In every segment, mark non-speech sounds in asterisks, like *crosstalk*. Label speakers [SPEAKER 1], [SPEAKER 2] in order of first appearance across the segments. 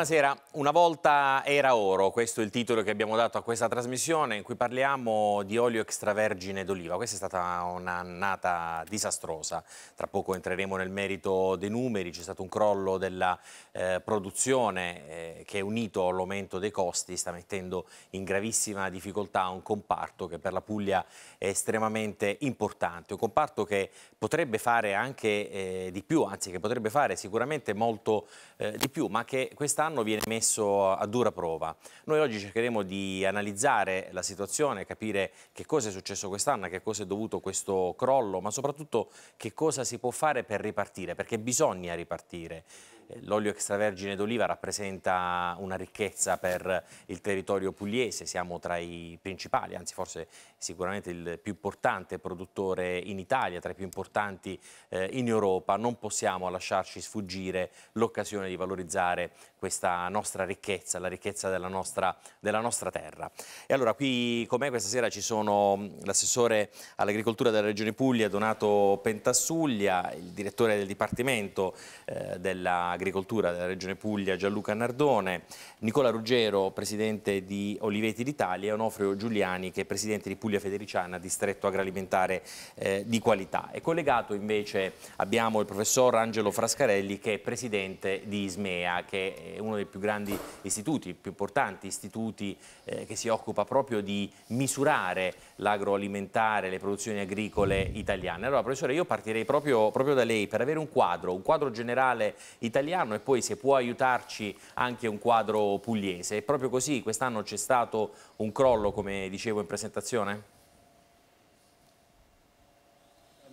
[SPEAKER 1] Buonasera, una volta era oro, questo è il titolo che abbiamo dato a questa trasmissione in cui parliamo di olio extravergine d'oliva. Questa è stata un'annata disastrosa, tra poco entreremo nel merito dei numeri, c'è stato un crollo della eh, produzione eh, che è unito all'aumento dei costi, sta mettendo in gravissima difficoltà un comparto che per la Puglia è estremamente importante, un comparto che potrebbe fare anche eh, di più, anzi che potrebbe fare sicuramente molto eh, di più, ma che questa quest'anno viene messo a dura prova. Noi oggi cercheremo di analizzare la situazione, capire che cosa è successo quest'anno, che cosa è dovuto questo crollo, ma soprattutto che cosa si può fare per ripartire, perché bisogna ripartire. Eh, l'olio extravergine d'oliva rappresenta una ricchezza per il territorio pugliese, siamo tra i principali, anzi forse sicuramente il più importante produttore in Italia, tra i più importanti eh, in Europa, non possiamo lasciarci sfuggire l'occasione di valorizzare questa nostra ricchezza, la ricchezza della nostra, della nostra terra. E allora qui con me questa sera ci sono mm, l'assessore all'agricoltura della Regione Puglia, Donato Pentassuglia, il direttore del Dipartimento eh, dell'Agricoltura della Regione Puglia, Gianluca Nardone, Nicola Ruggero, presidente di Oliveti d'Italia e Onofrio Giuliani, che è presidente di Puglia Puglia Federiciana, distretto agroalimentare eh, di qualità. E collegato invece abbiamo il professor Angelo Frascarelli che è presidente di Ismea, che è uno dei più grandi istituti, più importanti istituti eh, che si occupa proprio di misurare l'agroalimentare, le produzioni agricole italiane. Allora professore io partirei proprio, proprio da lei per avere un quadro, un quadro generale italiano e poi se può aiutarci anche un quadro pugliese. È proprio così, quest'anno c'è stato un crollo come dicevo in presentazione?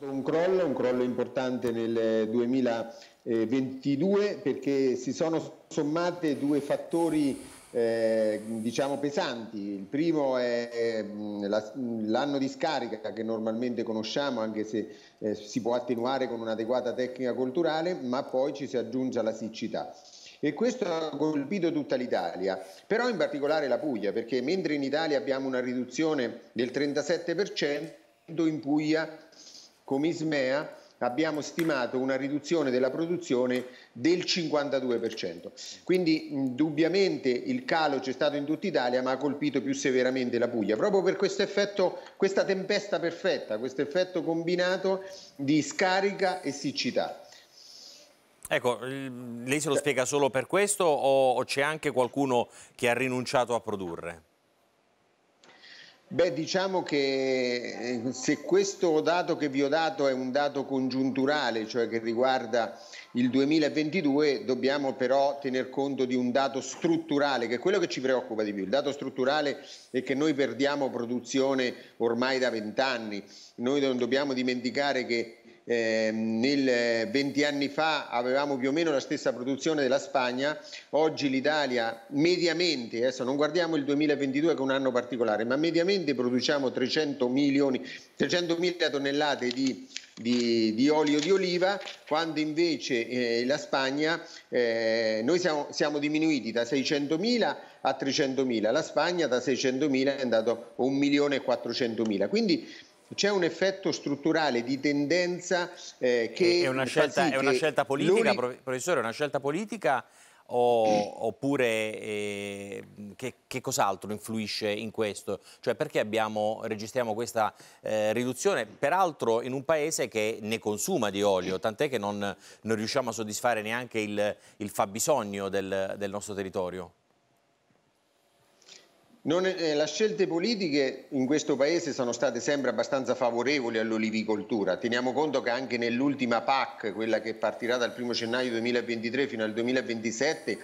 [SPEAKER 2] stato un crollo, un crollo importante nel 2022 eh, perché si sono sommate due fattori eh, diciamo pesanti. Il primo è, è l'anno di scarica che normalmente conosciamo, anche se eh, si può attenuare con un'adeguata tecnica culturale, ma poi ci si aggiunge la siccità. E questo ha colpito tutta l'Italia, però in particolare la Puglia, perché mentre in Italia abbiamo una riduzione del 37%, in Puglia come Ismea abbiamo stimato una riduzione della produzione del 52%. Quindi indubbiamente il calo c'è stato in tutta Italia ma ha colpito più severamente la Puglia, proprio per questo effetto, questa tempesta perfetta, questo effetto combinato di scarica e siccità.
[SPEAKER 1] Ecco, lei se lo spiega solo per questo o c'è anche qualcuno che ha rinunciato a produrre?
[SPEAKER 2] Beh, diciamo che eh, se questo dato che vi ho dato è un dato congiunturale, cioè che riguarda il 2022, dobbiamo però tener conto di un dato strutturale, che è quello che ci preoccupa di più. Il dato strutturale è che noi perdiamo produzione ormai da vent'anni. Noi non dobbiamo dimenticare che Ehm, eh, nel 20 anni fa avevamo più o meno la stessa produzione della Spagna, oggi l'Italia mediamente, adesso non guardiamo il 2022 che è un anno particolare, ma mediamente produciamo 300 milioni, 300 mila tonnellate di, di, di, olio di oliva, quando invece eh, la Spagna, eh, noi siamo, siamo diminuiti da 600.000 a 300.000 la Spagna da 600.000 è andato a 1.400.000 quindi c'è un effetto strutturale di tendenza eh, che... È una, scelta, è una scelta politica,
[SPEAKER 1] professore, è una scelta politica o, oppure eh, che, che cos'altro influisce in questo? Cioè perché abbiamo, registriamo questa eh, riduzione, peraltro in un paese che ne consuma di olio, tant'è che non, non riusciamo a soddisfare neanche il, il fabbisogno del, del nostro territorio?
[SPEAKER 2] Non, eh, le scelte politiche in questo Paese sono state sempre abbastanza favorevoli all'olivicoltura. Teniamo conto che anche nell'ultima PAC, quella che partirà dal 1 gennaio 2023 fino al 2027,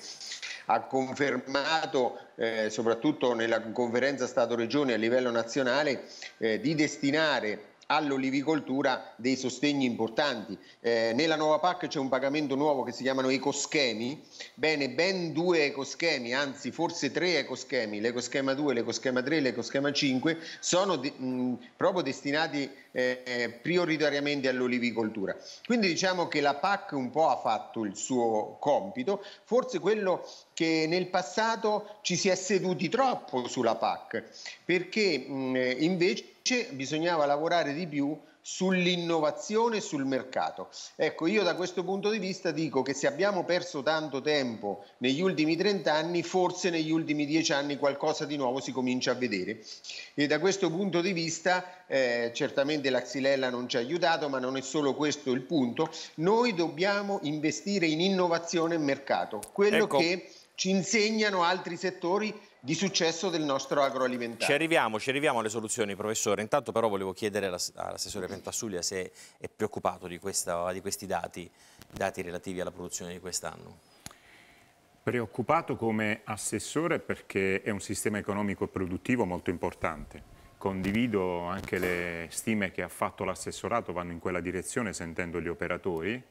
[SPEAKER 2] ha confermato, eh, soprattutto nella conferenza Stato-Regione a livello nazionale, eh, di destinare all'olivicoltura dei sostegni importanti. Eh, nella nuova PAC c'è un pagamento nuovo che si chiamano ecoschemi, bene, ben due ecoschemi, anzi forse tre ecoschemi, l'ecoschema 2, l'ecoschema 3 e l'ecoschema 5, sono de mh, proprio destinati eh, eh, prioritariamente all'olivicoltura. Quindi diciamo che la PAC un po' ha fatto il suo compito, forse quello che nel passato ci si è seduti troppo sulla PAC, perché mh, invece invece bisognava lavorare di più sull'innovazione e sul mercato. Ecco, io da questo punto di vista dico che se abbiamo perso tanto tempo negli ultimi 30 anni, forse negli ultimi 10 anni qualcosa di nuovo si comincia a vedere. E da questo punto di vista, eh, certamente la Xylella non ci ha aiutato, ma non è solo questo il punto. Noi dobbiamo investire in innovazione e mercato, quello ecco. che ci insegnano altri settori di successo del nostro agroalimentare. Ci
[SPEAKER 1] arriviamo, ci arriviamo alle soluzioni, professore. Intanto però volevo chiedere all'assessore Pentasuglia se è preoccupato di, questa, di questi dati, dati relativi
[SPEAKER 3] alla produzione di quest'anno. Preoccupato come assessore perché è un sistema economico e produttivo molto importante. Condivido anche le stime che ha fatto l'assessorato, vanno in quella direzione sentendo gli operatori.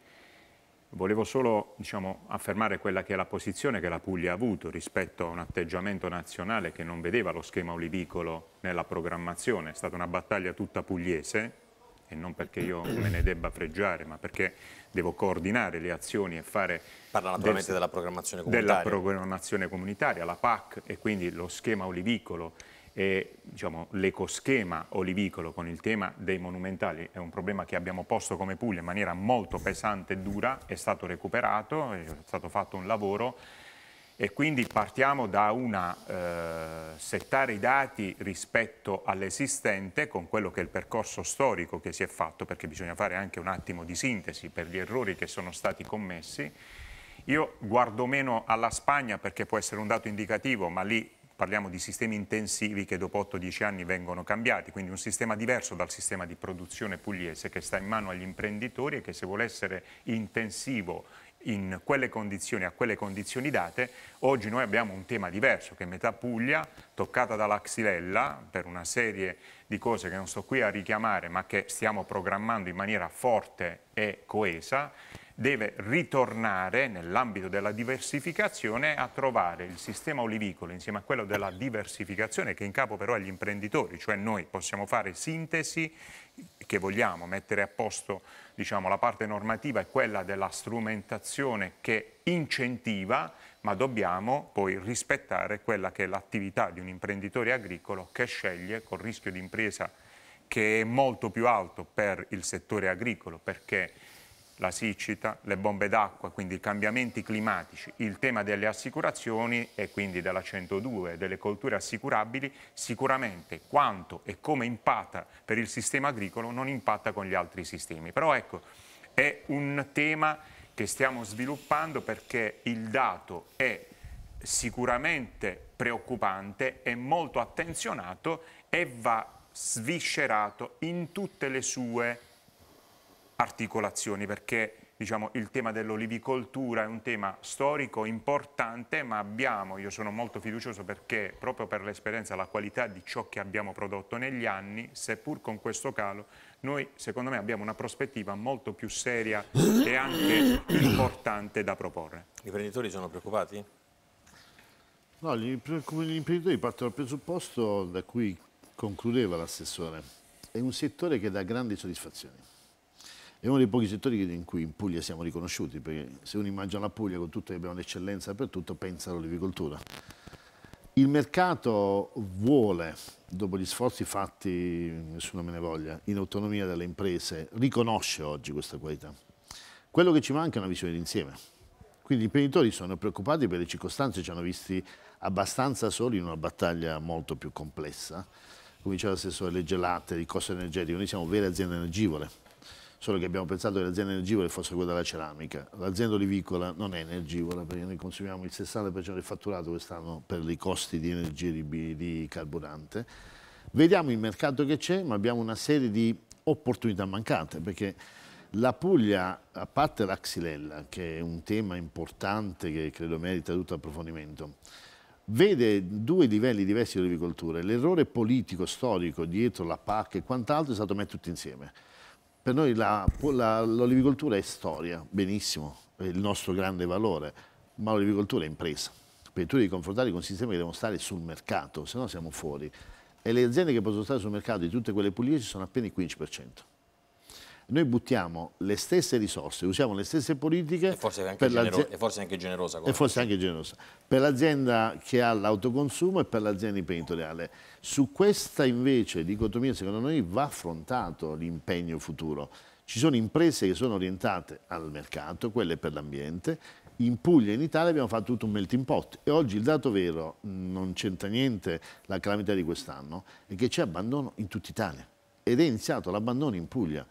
[SPEAKER 3] Volevo solo diciamo, affermare quella che è la posizione che la Puglia ha avuto rispetto a un atteggiamento nazionale che non vedeva lo schema olivicolo nella programmazione. È stata una battaglia tutta pugliese e non perché io me ne debba freggiare, ma perché devo coordinare le azioni e fare... Parla naturalmente del, della programmazione comunitaria. Della programmazione comunitaria, la PAC e quindi lo schema olivicolo e diciamo, l'ecoschema olivicolo con il tema dei monumentali è un problema che abbiamo posto come Puglia in maniera molto pesante e dura, è stato recuperato, è stato fatto un lavoro e quindi partiamo da una eh, settare i dati rispetto all'esistente con quello che è il percorso storico che si è fatto perché bisogna fare anche un attimo di sintesi per gli errori che sono stati commessi io guardo meno alla Spagna perché può essere un dato indicativo ma lì parliamo di sistemi intensivi che dopo 8-10 anni vengono cambiati, quindi un sistema diverso dal sistema di produzione pugliese che sta in mano agli imprenditori e che se vuole essere intensivo in quelle condizioni, a quelle condizioni date, oggi noi abbiamo un tema diverso che metà Puglia, toccata dalla Xylella per una serie di cose che non sto qui a richiamare ma che stiamo programmando in maniera forte e coesa deve ritornare nell'ambito della diversificazione a trovare il sistema olivicolo insieme a quello della diversificazione che è in capo però agli imprenditori, cioè noi possiamo fare sintesi che vogliamo, mettere a posto diciamo, la parte normativa e quella della strumentazione che incentiva, ma dobbiamo poi rispettare quella che è l'attività di un imprenditore agricolo che sceglie col rischio di impresa che è molto più alto per il settore agricolo perché la siccità, le bombe d'acqua, quindi i cambiamenti climatici, il tema delle assicurazioni e quindi della 102, delle colture assicurabili, sicuramente quanto e come impatta per il sistema agricolo non impatta con gli altri sistemi. Però ecco, è un tema che stiamo sviluppando perché il dato è sicuramente preoccupante, è molto attenzionato e va sviscerato in tutte le sue dimensioni articolazioni perché diciamo, il tema dell'olivicoltura è un tema storico importante ma abbiamo, io sono molto fiducioso perché proprio per l'esperienza, la qualità di ciò che abbiamo prodotto negli anni, seppur con questo calo, noi secondo me abbiamo una prospettiva molto più seria e anche importante da proporre. Gli imprenditori sono preoccupati?
[SPEAKER 4] No, come gli imprenditori partono dal presupposto da cui concludeva l'assessore. È un settore che dà grandi soddisfazioni è uno dei pochi settori in cui in Puglia siamo riconosciuti, perché se uno immagina la Puglia con tutto che abbiamo un'eccellenza per tutto, pensa all'olivicoltura. Il mercato vuole, dopo gli sforzi fatti, nessuno me ne voglia, in autonomia delle imprese, riconosce oggi questa qualità. Quello che ci manca è una visione d'insieme. Quindi gli imprenditori sono preoccupati per le circostanze, ci hanno visti abbastanza soli in una battaglia molto più complessa. Come diceva l'assessore, le gelate, il costo energetico, noi siamo vere aziende energivore solo che abbiamo pensato che l'azienda energivola fosse quella della ceramica. L'azienda olivicola non è energivola perché noi consumiamo il 60% del fatturato quest'anno per i costi di energia di, di carburante. Vediamo il mercato che c'è, ma abbiamo una serie di opportunità mancate perché la Puglia, a parte l'axilella, che è un tema importante che credo merita tutto approfondimento, vede due livelli diversi di olivicoltura. L'errore politico, storico, dietro la PAC e quant'altro è stato messo tutto insieme per noi l'olivicoltura è storia, benissimo, è il nostro grande valore, ma l'olivicoltura è impresa. Perché tu devi confrontarti con sistemi che devono stare sul mercato, se no siamo fuori. E le aziende che possono stare sul mercato di tutte quelle pulizie sono appena il 15% noi buttiamo le stesse risorse, usiamo le stesse politiche. E forse anche, genero e
[SPEAKER 1] forse anche generosa. E forse
[SPEAKER 4] anche generosa. Per l'azienda che ha l'autoconsumo e per l'azienda imprenditoriale. Su questa invece dicotomia, secondo noi, va affrontato l'impegno futuro. Ci sono imprese che sono orientate al mercato, quelle per l'ambiente. In Puglia e in Italia abbiamo fatto tutto un melting pot e oggi il dato vero, non c'entra niente la calamità di quest'anno, è che c'è abbandono in tutta Italia ed è iniziato l'abbandono in Puglia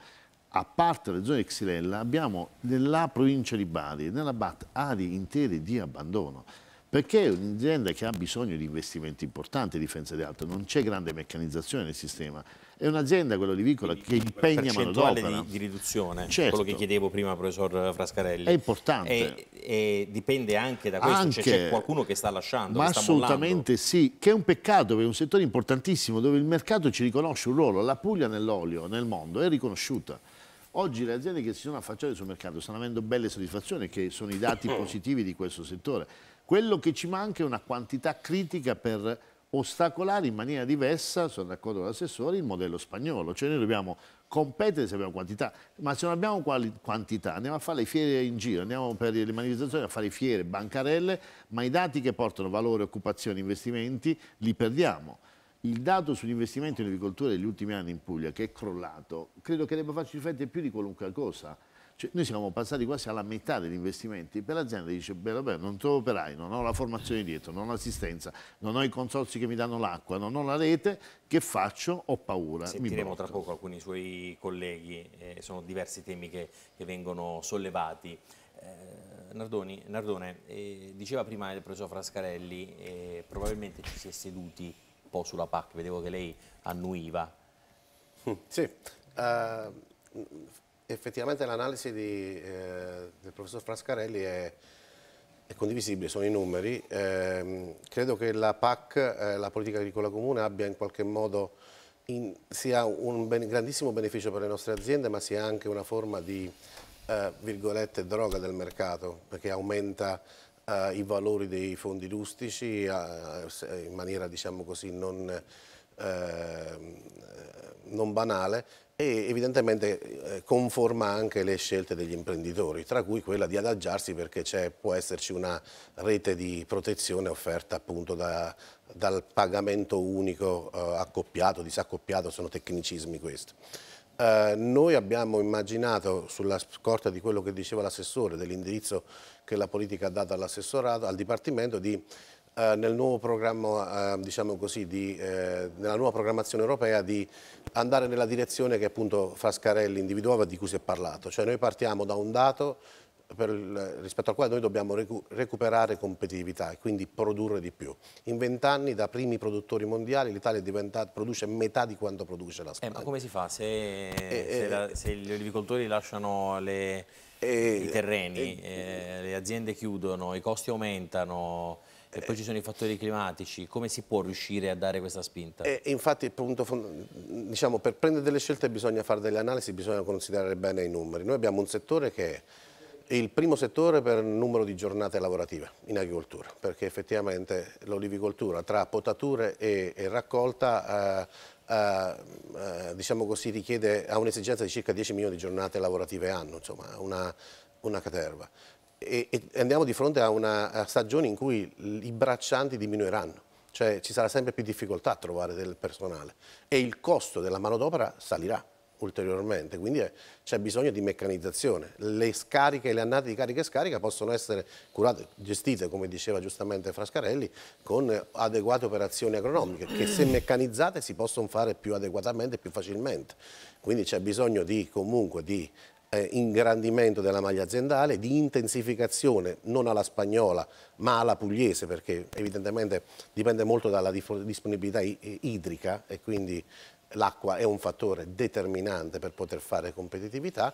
[SPEAKER 4] a parte la regione Xilella, abbiamo nella provincia di Bari, nella BAT, aree intere di abbandono. Perché è un'azienda che ha bisogno di investimenti importanti in difesa di alto, non c'è grande meccanizzazione nel sistema. È un'azienda, quella di Vicola, che impegna manodopera. Di,
[SPEAKER 1] di riduzione, certo. quello che chiedevo prima professor Frascarelli. È
[SPEAKER 4] importante. E,
[SPEAKER 1] e dipende anche da questo, cioè, anche, c'è qualcuno che sta lasciando, Ma sta assolutamente
[SPEAKER 4] mollando. sì, che è un peccato perché è un settore importantissimo dove il mercato ci riconosce un ruolo. La Puglia nell'olio nel mondo è riconosciuta Oggi le aziende che si sono affacciate sul mercato stanno avendo belle soddisfazioni che sono i dati mm. positivi di questo settore. Quello che ci manca è una quantità critica per ostacolare in maniera diversa, sono d'accordo con l'assessore, il modello spagnolo. Cioè noi dobbiamo competere se abbiamo quantità, ma se non abbiamo quali, quantità andiamo a fare le fiere in giro, andiamo per le manifestazioni a fare fiere, bancarelle, ma i dati che portano valore, occupazione, investimenti li perdiamo il dato sull'investimento in agricoltura degli ultimi anni in Puglia, che è crollato, credo che debba farci riflettere più di qualunque cosa. Cioè, noi siamo passati quasi alla metà degli investimenti per l'azienda dice beh vabbè non trovo operai, non ho la formazione dietro, non ho l'assistenza, non ho i consorzi che mi danno l'acqua, non ho la rete, che faccio? Ho paura. Sentiremo tra
[SPEAKER 1] poco alcuni suoi colleghi, eh, sono diversi temi che, che vengono sollevati. Eh, Nardoni, Nardone, eh, diceva prima il professor Frascarelli, eh, probabilmente ci si è seduti po' sulla PAC, vedevo che lei annuiva. Hm,
[SPEAKER 5] sì, uh, effettivamente l'analisi eh, del professor Frascarelli è, è, condivisibile, sono i numeri. Eh, credo che la PAC, eh, la politica agricola comune, abbia in qualche modo in, sia un ben, grandissimo beneficio per le nostre aziende, ma sia anche una forma di eh, virgolette droga del mercato, perché aumenta eh, i valori dei fondi rustici eh, in maniera diciamo così non, eh, non banale e evidentemente eh, conforma anche le scelte degli imprenditori, tra cui quella di adagiarsi perché può esserci una rete di protezione offerta appunto da, dal pagamento unico eh, accoppiato, disaccoppiato, sono tecnicismi questi. Eh, noi abbiamo immaginato, sulla scorta di quello che diceva l'assessore, dell'indirizzo che la politica ha dato all'assessorato, al Dipartimento, di, eh, nel nuovo programma, eh, diciamo così, di, eh, nella nuova programmazione europea di andare nella direzione che appunto Frascarelli individuava di cui si è parlato. Cioè noi partiamo da un dato il, rispetto al quale noi dobbiamo recu recuperare competitività e quindi produrre di più. In vent'anni da primi produttori mondiali l'Italia produce metà di quanto produce la eh, Spagna. Eh, ma
[SPEAKER 1] come si fa se, eh, eh se, eh, la, se gli olivicoltori lasciano le, eh, i terreni, le aziende chiudono, i costi aumentano? E poi ci sono i fattori climatici, come si può riuscire a dare questa spinta?
[SPEAKER 5] E infatti punto, diciamo, per prendere delle scelte bisogna fare delle analisi, bisogna considerare bene i numeri. Noi abbiamo un settore che il primo settore per numero di giornate lavorative in agricoltura, perché effettivamente l'olivicoltura tra potature e, e raccolta eh, eh, eh diciamo così, richiede, ha un'esigenza di circa 10 milioni di giornate lavorative anno, insomma, una, una caterva. E, e, andiamo di fronte a una stagione in cui i braccianti diminuiranno, cioè ci sarà sempre più difficoltà a trovare del personale e il costo della manodopera salirà ulteriormente, quindi eh, c'è bisogno di meccanizzazione. Le scariche, le annate di carica e scarica possono essere curate, gestite, come diceva giustamente Frascarelli, con adeguate operazioni agronomiche che se meccanizzate si possono fare più adeguatamente e più facilmente. Quindi c'è bisogno di, comunque di eh, ingrandimento della maglia aziendale, di intensificazione non alla spagnola ma alla pugliese perché evidentemente dipende molto dalla disponibilità idrica e quindi l'acqua è un fattore determinante per poter fare competitività,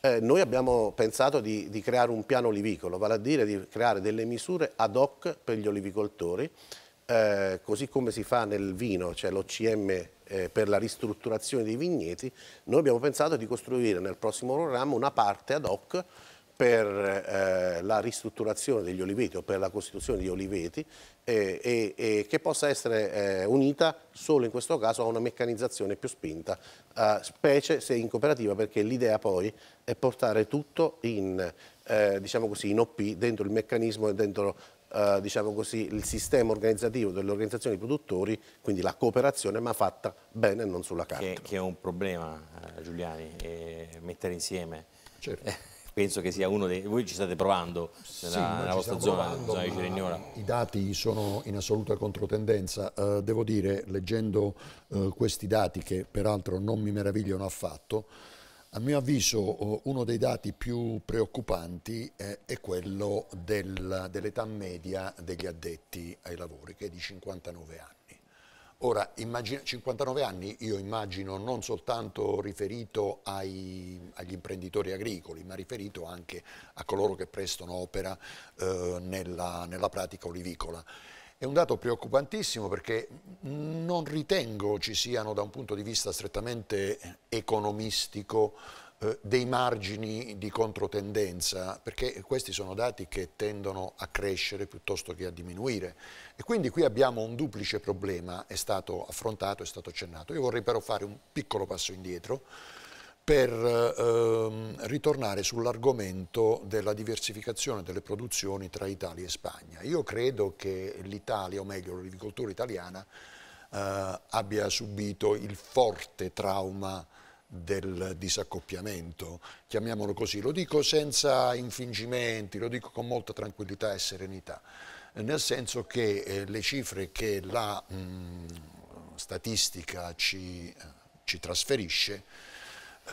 [SPEAKER 5] eh, noi abbiamo pensato di, di, creare un piano olivicolo, vale a dire di creare delle misure ad hoc per gli olivicoltori, eh, così come si fa nel vino, cioè l'OCM eh, per la ristrutturazione dei vigneti, noi abbiamo pensato di costruire nel prossimo programma una parte ad hoc per eh, la ristrutturazione degli oliveti o per la costituzione di oliveti eh, e, e, che possa essere eh, unita solo in questo caso a una meccanizzazione più spinta, specie se in cooperativa perché l'idea poi è portare tutto in, eh, diciamo così, in OP dentro il meccanismo e dentro eh, diciamo così, il sistema organizzativo delle organizzazioni produttori, quindi la cooperazione ma fatta bene e non sulla carta. Che, che è un problema
[SPEAKER 1] eh, Giuliani, mettere insieme. Certo. *laughs* penso che sia uno dei... Voi ci state provando nella, sì, nella vostra zona, provando, zona di Cerignola.
[SPEAKER 6] I dati sono in assoluta controtendenza. Uh, devo dire, leggendo uh, questi dati, che peraltro non mi meravigliano affatto, a mio avviso eh, uno dei dati più preoccupanti è quello del, dell'età media degli addetti ai lavori, che è di 59 anni. Ora, 59 anni io immagino non soltanto riferito ai, agli imprenditori agricoli, ma riferito anche a coloro che prestano opera eh, nella, nella pratica olivicola. È un dato preoccupantissimo perché non ritengo ci siano da un punto di vista strettamente economistico eh, dei margini di controtendenza, perché questi sono dati che tendono a crescere piuttosto che a diminuire. E quindi qui abbiamo un duplice problema, è stato affrontato, è stato accennato. Io vorrei però fare un piccolo passo indietro per ehm, ritornare sull'argomento della diversificazione delle produzioni tra Italia e Spagna. Io credo che l'Italia, o meglio l'agricoltura italiana, eh, abbia subito il forte trauma del disaccoppiamento, chiamiamolo così, lo dico senza infingimenti, lo dico con molta tranquillità e serenità, nel senso che eh, le cifre che la mh, mm, statistica ci, eh, ci trasferisce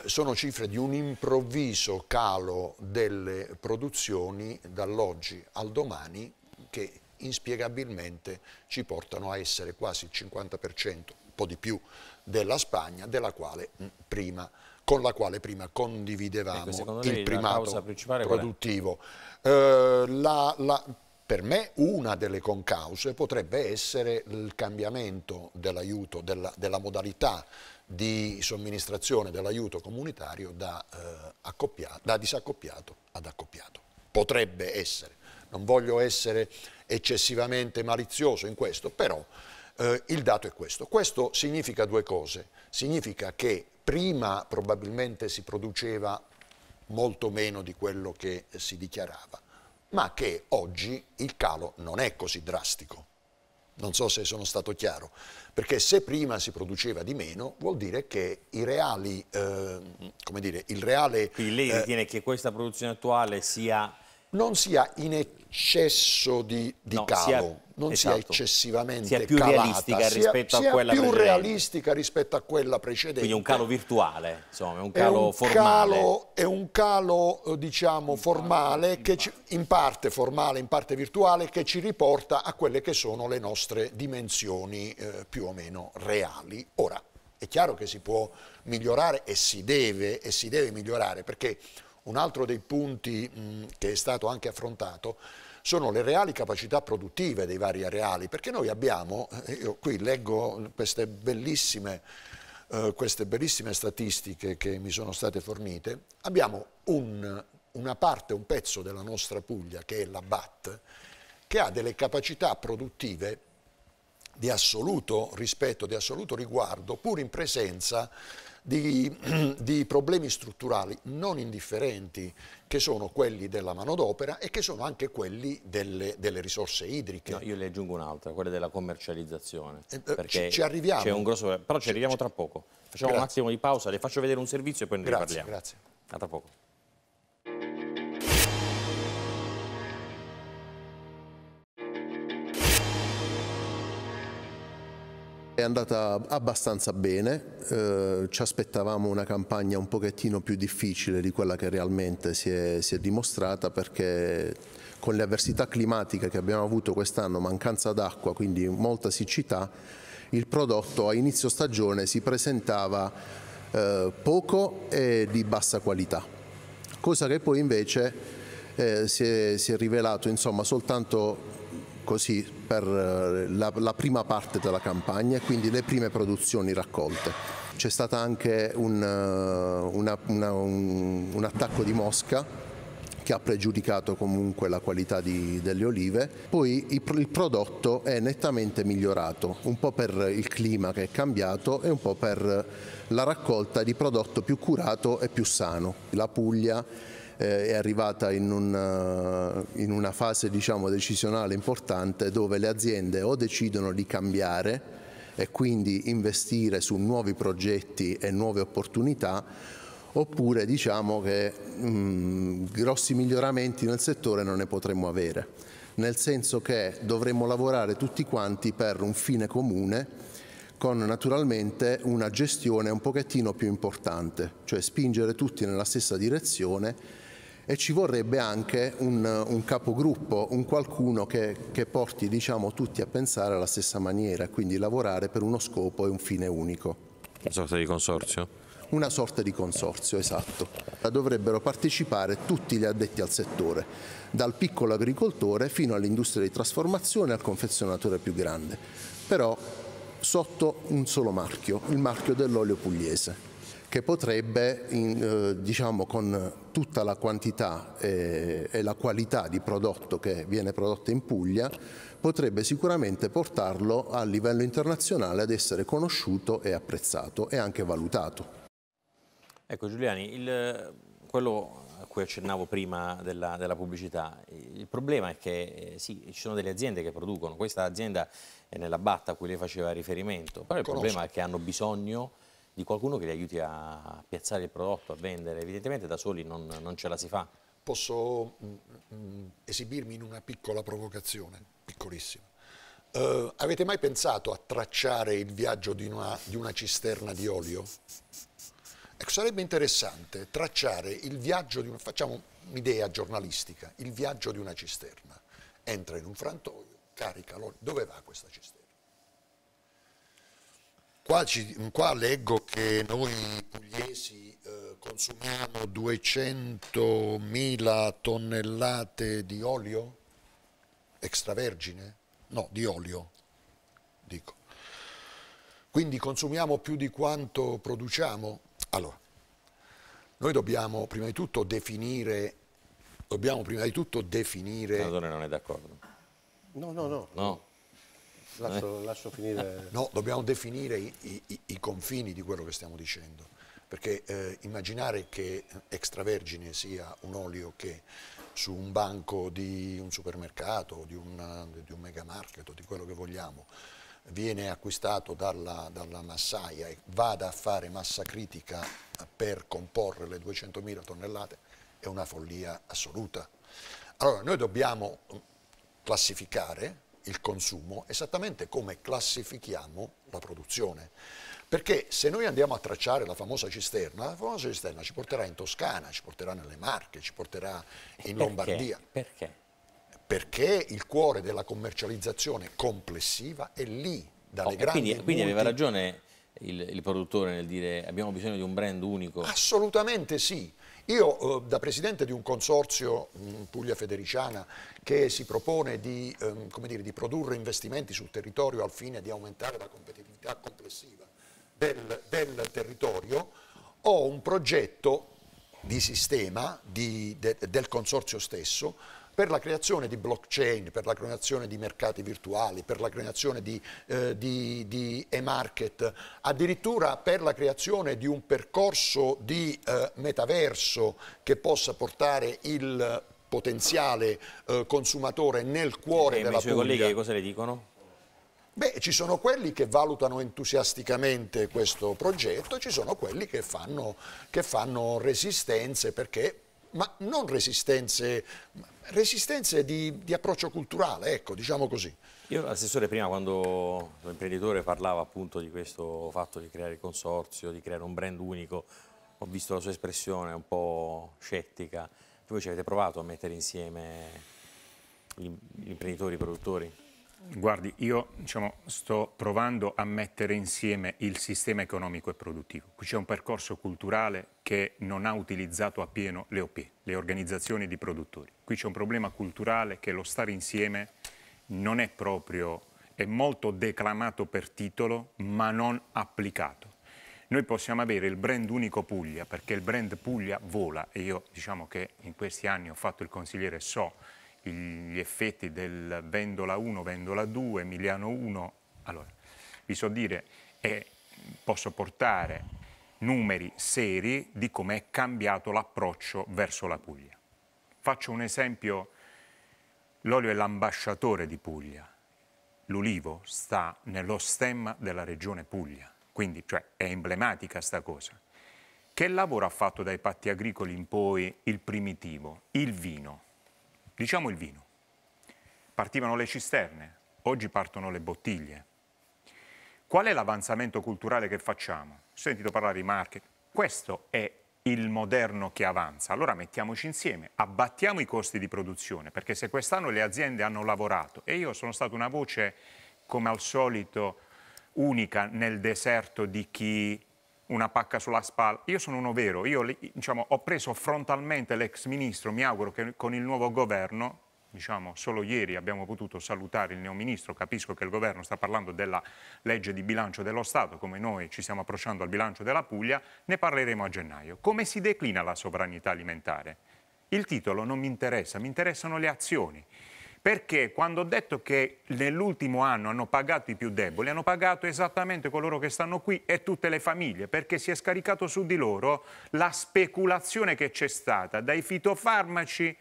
[SPEAKER 6] eh, sono cifre di un improvviso calo delle produzioni dall'oggi al domani che inspiegabilmente ci portano a essere quasi il 50%, un po' di più, della Spagna quale, mm, prima, con la quale prima condividevamo ecco, il primato produttivo. Eh, la, la, per me una delle concause potrebbe essere il cambiamento dell'aiuto, della, della, modalità di somministrazione dell'aiuto comunitario da, eh, da disaccoppiato ad accoppiato. Potrebbe essere. Non voglio essere eccessivamente malizioso in questo, però eh, il dato è questo. Questo significa due cose. Significa che prima probabilmente si produceva molto meno di quello che si dichiarava, ma che oggi il calo non è così drastico. Non so se sono stato chiaro, perché se prima si produceva di meno vuol dire che i reali, eh, come dire, il
[SPEAKER 1] reale... Quindi lei eh, ritiene eh, che questa produzione attuale sia... Non sia in eccesso di, di no, calo. Sia non esatto. sia eccessivamente sia più calata, realistica sia, rispetto sia a quella più precedente.
[SPEAKER 6] realistica rispetto a quella precedente. Quindi un
[SPEAKER 1] calo virtuale, insomma, un calo è un formale. Calo,
[SPEAKER 6] è un calo, eh, diciamo, in formale, parte, che in, ci, parte. in parte formale, in parte virtuale, che ci riporta a quelle che sono le nostre dimensioni eh, più o meno reali. Ora, è chiaro che si può migliorare e si deve, e si deve migliorare, perché un altro dei punti mh, che è stato anche affrontato sono le reali capacità produttive dei vari areali, perché noi abbiamo, eh, io qui leggo queste bellissime, eh, queste bellissime statistiche che mi sono state fornite, abbiamo un, una parte, un pezzo della nostra Puglia, che è la BAT, che ha delle capacità produttive di assoluto rispetto, di assoluto riguardo, pur in presenza di, *clears throat* di, problemi strutturali non indifferenti che sono quelli della manodopera e che
[SPEAKER 1] sono anche quelli delle, delle risorse idriche. No, io le aggiungo un'altra, quella della commercializzazione. Eh, eh, perché ci, ci arriviamo. Grosso, però ci arriviamo tra poco. Facciamo grazie. un attimo di pausa, le faccio vedere un servizio e poi ne grazie, riparliamo. Grazie. A tra poco.
[SPEAKER 7] È andata abbastanza bene, eh, ci aspettavamo una campagna un pochettino più difficile di quella che realmente si è, si è dimostrata perché con le avversità climatiche che abbiamo avuto quest'anno, mancanza d'acqua, quindi molta siccità, il prodotto a inizio stagione si presentava eh, poco e di bassa qualità, cosa che poi invece eh, si, è, si è rivelato insomma soltanto così per eh, la, la, prima parte della campagna e quindi le prime produzioni raccolte. C'è stato anche un, eh, una, una, un, un attacco di mosca che ha pregiudicato comunque la qualità di, delle olive. Poi il, prodotto è nettamente migliorato, un po' per il clima che è cambiato e un po' per la raccolta di prodotto più curato e più sano. La Puglia eh, è arrivata in, un, eh, in una fase diciamo, decisionale importante dove le aziende o decidono di cambiare e quindi investire su nuovi progetti e nuove opportunità oppure diciamo che mh, mm, grossi miglioramenti nel settore non ne potremmo avere, nel senso che dovremmo lavorare tutti quanti per un fine comune con naturalmente una gestione un pochettino più importante, cioè spingere tutti nella stessa direzione e ci vorrebbe anche un, un capogruppo, un qualcuno che, che porti diciamo, tutti a pensare alla stessa maniera, quindi lavorare per uno scopo e un fine unico.
[SPEAKER 1] Una sorta di consorzio?
[SPEAKER 7] Una sorta di consorzio, esatto. Dovrebbero partecipare tutti gli addetti al settore, dal piccolo agricoltore fino all'industria di trasformazione e al confezionatore più grande, però sotto un solo marchio, il marchio dell'olio pugliese che potrebbe, in, eh, diciamo, con tutta la quantità e, eh, e la qualità di prodotto che viene prodotto in Puglia, potrebbe sicuramente portarlo a livello internazionale ad essere conosciuto e apprezzato e anche valutato.
[SPEAKER 1] Ecco Giuliani, il, quello a cui accennavo prima della, della, pubblicità, il problema è che eh, sì, ci sono delle aziende che producono, questa azienda è nella batta a cui lei faceva riferimento, però il Conosco. problema è che hanno bisogno di qualcuno che li aiuti a piazzare il prodotto, a vendere, evidentemente da soli non, non ce la si fa.
[SPEAKER 6] Posso mm, mm esibirmi in una piccola provocazione, piccolissima. Uh, avete mai pensato a tracciare il viaggio di una, di una cisterna di olio? Ecco, sarebbe interessante tracciare il viaggio di una, facciamo un'idea giornalistica, il viaggio di una cisterna. Entra in un frantoio, carica l'olio, dove va questa cisterna? Qua, ci, qua leggo che noi pugliesi eh, consumiamo 200.000 tonnellate di olio extravergine? No, di olio, dico. Quindi consumiamo più di quanto produciamo? Allora, noi dobbiamo prima di tutto definire, dobbiamo prima di tutto definire... Senatore
[SPEAKER 1] non è d'accordo.
[SPEAKER 5] No, no, no. No. Lascio, eh. lascio finire. Eh, no,
[SPEAKER 6] dobbiamo definire i, i, i, confini di quello che stiamo dicendo, perché eh, immaginare che extravergine sia un olio che su un banco di un supermercato, di, una, di un megamarket o di quello che vogliamo, viene acquistato dalla, dalla, massaia e vada a fare massa critica per comporre le 200.000 tonnellate è una follia assoluta. Allora noi dobbiamo mm, classificare il consumo esattamente come classifichiamo la produzione. Perché se noi andiamo a tracciare la famosa cisterna, la famosa cisterna ci porterà in Toscana, ci porterà nelle Marche, ci porterà in Perché? Lombardia. Perché? Perché il cuore della commercializzazione complessiva è lì. Dalle oh, grandi quindi, quindi aveva
[SPEAKER 1] ragione il, il produttore nel dire abbiamo bisogno di un brand unico?
[SPEAKER 6] Assolutamente sì. Io eh, da presidente di un consorzio mm, Puglia
[SPEAKER 1] Federiciana
[SPEAKER 6] che si propone di, ehm, dire, di, produrre investimenti sul territorio al fine di aumentare la competitività complessiva del, del territorio, ho un progetto di sistema di, de, del consorzio stesso per la creazione di blockchain, per la creazione di mercati virtuali, per la creazione di, eh, di, di e-market, addirittura per la creazione di un percorso di eh, metaverso che possa portare il potenziale eh, consumatore nel cuore e eh, della Puglia. I suoi colleghi
[SPEAKER 1] cosa le dicono?
[SPEAKER 6] Beh, ci sono quelli che valutano entusiasticamente questo progetto ci sono quelli che fanno, che fanno resistenze perché ma non resistenze, resistenze di, di approccio culturale, ecco, diciamo così.
[SPEAKER 1] Io, Assessore, prima quando l'imprenditore parlava appunto di questo fatto di creare il consorzio, di creare un brand unico, ho visto la sua espressione un po' scettica. Voi ci avete provato a mettere insieme
[SPEAKER 3] gli imprenditori, i produttori? Guardi, io diciamo, sto provando a mettere insieme il sistema economico e produttivo. Qui c'è un percorso culturale che non ha utilizzato appieno le OP, le organizzazioni di produttori. Qui c'è un problema culturale che lo stare insieme non è proprio, è molto declamato per titolo, ma non applicato. Noi possiamo avere il brand unico Puglia, perché il brand Puglia vola e io diciamo che in questi anni ho fatto il consigliere so gli effetti del Vendola 1, Vendola 2, Emiliano 1, allora vi so dire e posso portare numeri seri di come è cambiato l'approccio verso la Puglia. Faccio un esempio, l'olio è l'ambasciatore di Puglia, l'ulivo sta nello stemma della regione Puglia, quindi cioè, è emblematica sta cosa. Che lavoro ha fatto dai patti agricoli in poi il primitivo, il vino? Diciamo il vino. Partivano le cisterne, oggi partono le bottiglie. Qual è l'avanzamento culturale che facciamo? Ho sentito parlare di marketing. Questo è il moderno che avanza. Allora mettiamoci insieme, abbattiamo i costi di produzione, perché se quest'anno le aziende hanno lavorato e io sono stata una voce, come al solito, unica nel deserto di chi una pacca sulla spalla. Io sono uno vero, io diciamo, ho preso frontalmente l'ex ministro, mi auguro che con il nuovo governo Diciamo, solo ieri abbiamo potuto salutare il neo ministro, capisco che il governo sta parlando della legge di bilancio dello Stato, come noi ci stiamo approcciando al bilancio della Puglia, ne parleremo a gennaio. Come si declina la sovranità alimentare? Il titolo non mi interessa, mi interessano le azioni. Perché quando ho detto che nell'ultimo anno hanno pagato i più deboli, hanno pagato esattamente coloro che stanno qui e tutte le famiglie, perché si è scaricato su di loro la speculazione che c'è stata dai fitofarmaci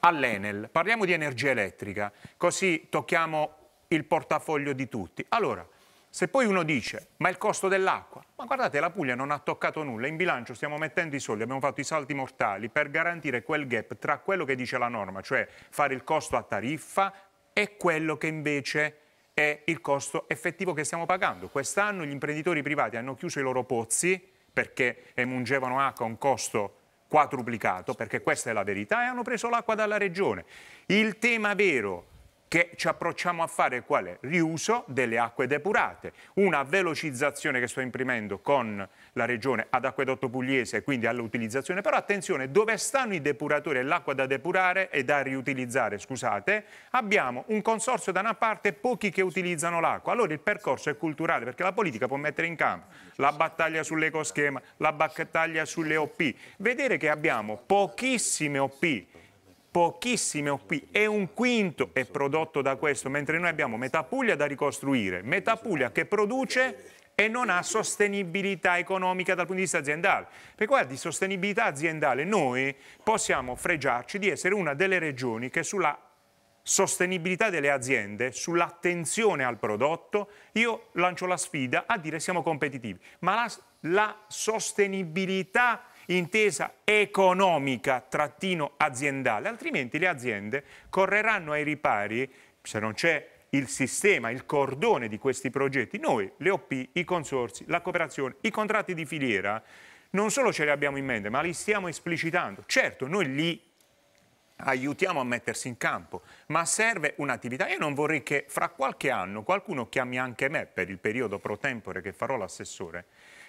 [SPEAKER 3] all'Enel. Parliamo di energia elettrica, così tocchiamo il portafoglio di tutti. Allora, se poi uno dice, ma il costo dell'acqua, ma guardate la Puglia non ha toccato nulla, in bilancio stiamo mettendo i soldi, abbiamo fatto i salti mortali per garantire quel gap tra quello che dice la norma, cioè fare il costo a tariffa, e quello che invece è il costo effettivo che stiamo pagando. Quest'anno gli imprenditori privati hanno chiuso i loro pozzi perché emungevano acqua a un costo quadruplicato, perché questa è la verità, e hanno preso l'acqua dalla regione. Il tema vero che ci approcciamo a fare qual è? Riuso delle acque depurate, una velocizzazione che sto imprimendo con la regione ad acquedotto pugliese, quindi all'utilizzazione, però attenzione, dove stanno i depuratori e l'acqua da depurare e da riutilizzare, scusate, abbiamo un consorzio da una parte e pochi che utilizzano l'acqua, allora il percorso è culturale perché la politica può mettere in campo la battaglia sull'ecoschema, la battaglia sulle OP, vedere che abbiamo pochissime OP pochissime qui e un quinto è prodotto da questo, mentre noi abbiamo metà Puglia da ricostruire, metà Puglia che produce e non ha sostenibilità economica dal punto di vista aziendale. Perché guarda, di sostenibilità aziendale noi possiamo fregiarci di essere una delle regioni che sulla sostenibilità delle aziende, sull'attenzione al prodotto, io lancio la sfida a dire siamo competitivi, ma la, la sostenibilità intesa economica-aziendale, trattino altrimenti le aziende correranno ai ripari se non c'è il sistema, il cordone di questi progetti. Noi, le OP, i consorsi, la cooperazione, i contratti di filiera, non solo ce li abbiamo in mente, ma li stiamo esplicitando. Certo, noi li aiutiamo a mettersi in campo, ma serve un'attività. Io non vorrei che fra qualche anno qualcuno chiami anche me per il periodo pro tempore che farò l'assessore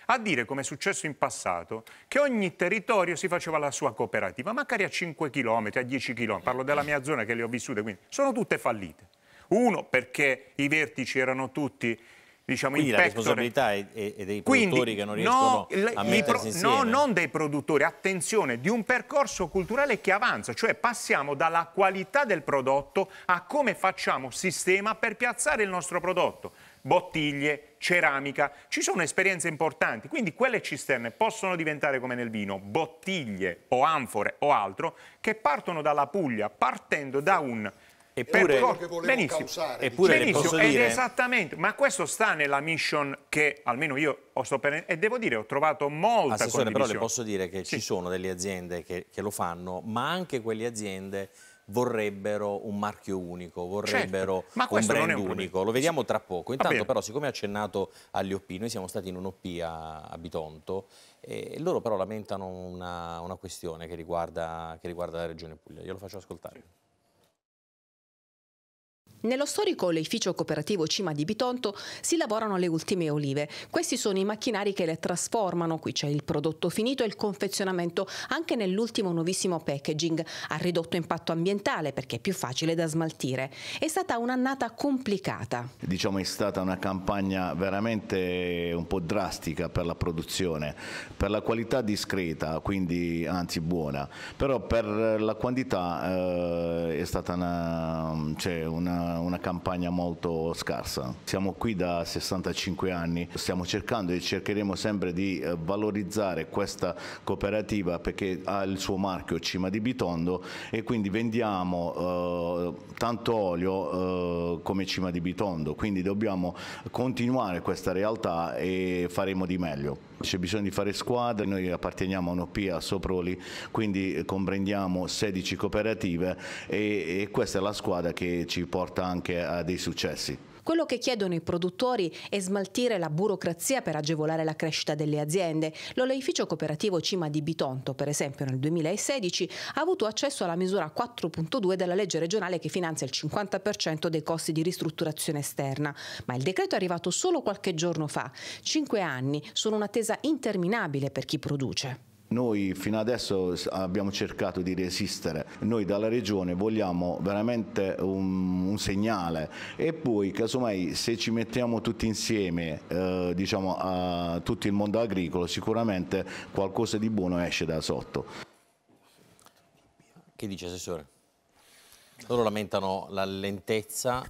[SPEAKER 3] a dire, come è successo in passato, che ogni territorio si faceva la sua cooperativa, magari a 5 km, a 10 km, parlo della mia zona che le ho vissute, quindi sono tutte fallite. Uno perché i vertici erano tutti diciamo, Quindi la responsabilità è, è dei Quindi, produttori che non riescono no, a mettersi insieme. No, non dei produttori, attenzione, di un percorso culturale che avanza, cioè passiamo dalla qualità del prodotto a come facciamo sistema per piazzare il nostro prodotto bottiglie, ceramica, ci sono esperienze importanti, quindi quelle cisterne possono diventare come nel vino, bottiglie o anfore o altro che partono dalla Puglia partendo da un Eppure, che benissimo, causare, eppure benissimo, ed dire... esattamente, ma questo sta nella mission che almeno io ho sto per, e devo dire ho trovato molta Assessore, però le
[SPEAKER 1] posso dire che sì. ci sono delle aziende che, che lo fanno, ma anche quelle aziende vorrebbero un marchio unico, vorrebbero certo, un brand un unico. Lo vediamo tra poco. Intanto però, siccome ha accennato agli OP, noi siamo stati in un OP a, a Bitonto e loro però lamentano una, una questione che riguarda, che riguarda, la regione Puglia. Io lo faccio ascoltare. Sì.
[SPEAKER 8] Nello storico l'edificio cooperativo Cima di Bitonto si lavorano le ultime olive. Questi sono i macchinari che le trasformano, qui c'è il prodotto finito e il confezionamento anche nell'ultimo nuovissimo packaging, Ha ridotto impatto ambientale perché è più facile da smaltire. È stata un'annata complicata.
[SPEAKER 9] Diciamo è stata una campagna veramente un po' drastica per la produzione, per la qualità discreta, quindi anzi buona, però per la quantità eh, è stata una, cioè una una, campagna molto scarsa. Siamo qui da 65 anni, stiamo cercando e cercheremo sempre di eh, valorizzare questa cooperativa perché ha il suo marchio Cima di Bitondo e quindi vendiamo eh, tanto olio eh, come Cima di Bitondo, quindi dobbiamo continuare questa realtà e faremo di meglio. C'è bisogno di fare squadre, noi apparteniamo a un'OPIA a Soproli, quindi eh, comprendiamo 16 cooperative e, e questa è la squadra che ci porta anche a dei successi.
[SPEAKER 8] Quello che chiedono i produttori è smaltire la burocrazia per agevolare la crescita delle aziende. L'oleificio cooperativo Cima di Bitonto, per esempio, nel 2016 ha avuto accesso alla misura 4.2 della legge regionale che finanzia il 50% dei costi di ristrutturazione esterna. Ma il decreto è arrivato solo qualche giorno fa. Cinque anni sono un'attesa interminabile per chi produce.
[SPEAKER 9] Noi fino adesso abbiamo cercato di resistere, noi dalla Regione vogliamo veramente un, un segnale e poi casomai se ci mettiamo tutti insieme, eh, diciamo a tutto il mondo agricolo, sicuramente qualcosa di buono esce da sotto.
[SPEAKER 1] Che dice Assessore?
[SPEAKER 3] Loro lamentano la lentezza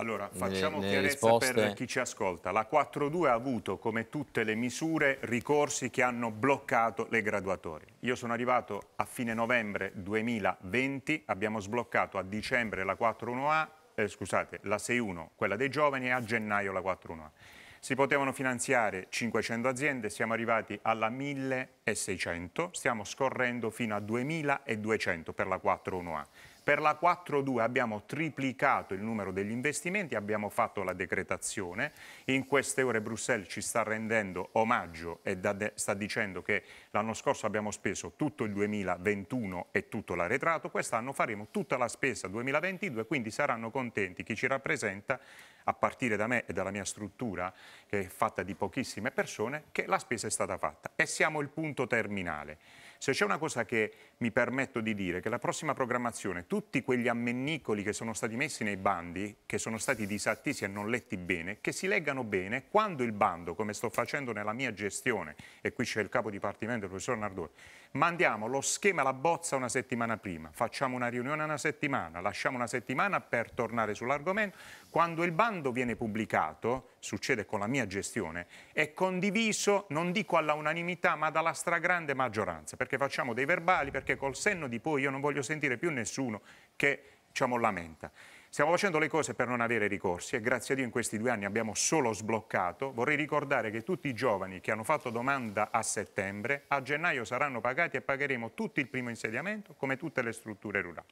[SPEAKER 3] allora, facciamo nelle, nelle chiarezza risposte. per chi ci ascolta. La 4.2 ha avuto, come tutte le misure, ricorsi che hanno bloccato le graduatorie. Io sono arrivato a fine novembre 2020, abbiamo sbloccato a dicembre la 4.1a, eh, scusate, la 6.1, quella dei giovani, e a gennaio la 4.1a. Si potevano finanziare 500 aziende, siamo arrivati alla 1.600, stiamo scorrendo fino a 2.200 per la 4.1a. Per la 4.2 abbiamo triplicato il numero degli investimenti, abbiamo fatto la decretazione, in queste ore Bruxelles ci sta rendendo omaggio e sta dicendo che l'anno scorso abbiamo speso tutto il 2021 e tutto l'arretrato, quest'anno faremo tutta la spesa 2022, quindi saranno contenti chi ci rappresenta a partire da me e dalla mia struttura che è fatta di pochissime persone, che la spesa è stata fatta e siamo il punto terminale. Se c'è una cosa che mi permetto di dire, che la prossima programmazione, tutti quegli ammennicoli che sono stati messi nei bandi, che sono stati disattesi e non letti bene, che si leggano bene quando il bando, come sto facendo nella mia gestione, e qui c'è il capo dipartimento, il professor Nardoni, mandiamo lo schema, la bozza una settimana prima, facciamo una riunione una settimana, lasciamo una settimana per tornare sull'argomento. Quando il bando viene pubblicato, succede con la mia gestione, è condiviso, non dico alla unanimità, ma dalla stragrande maggioranza, perché facciamo dei verbali, perché col senno di poi io non voglio sentire più nessuno che diciamo, lamenta. Stiamo facendo le cose per non avere ricorsi e grazie a Dio in questi due anni abbiamo solo sbloccato. Vorrei ricordare che tutti i giovani che hanno fatto domanda a settembre, a gennaio saranno pagati e pagheremo tutto il primo insediamento come tutte le strutture rurali.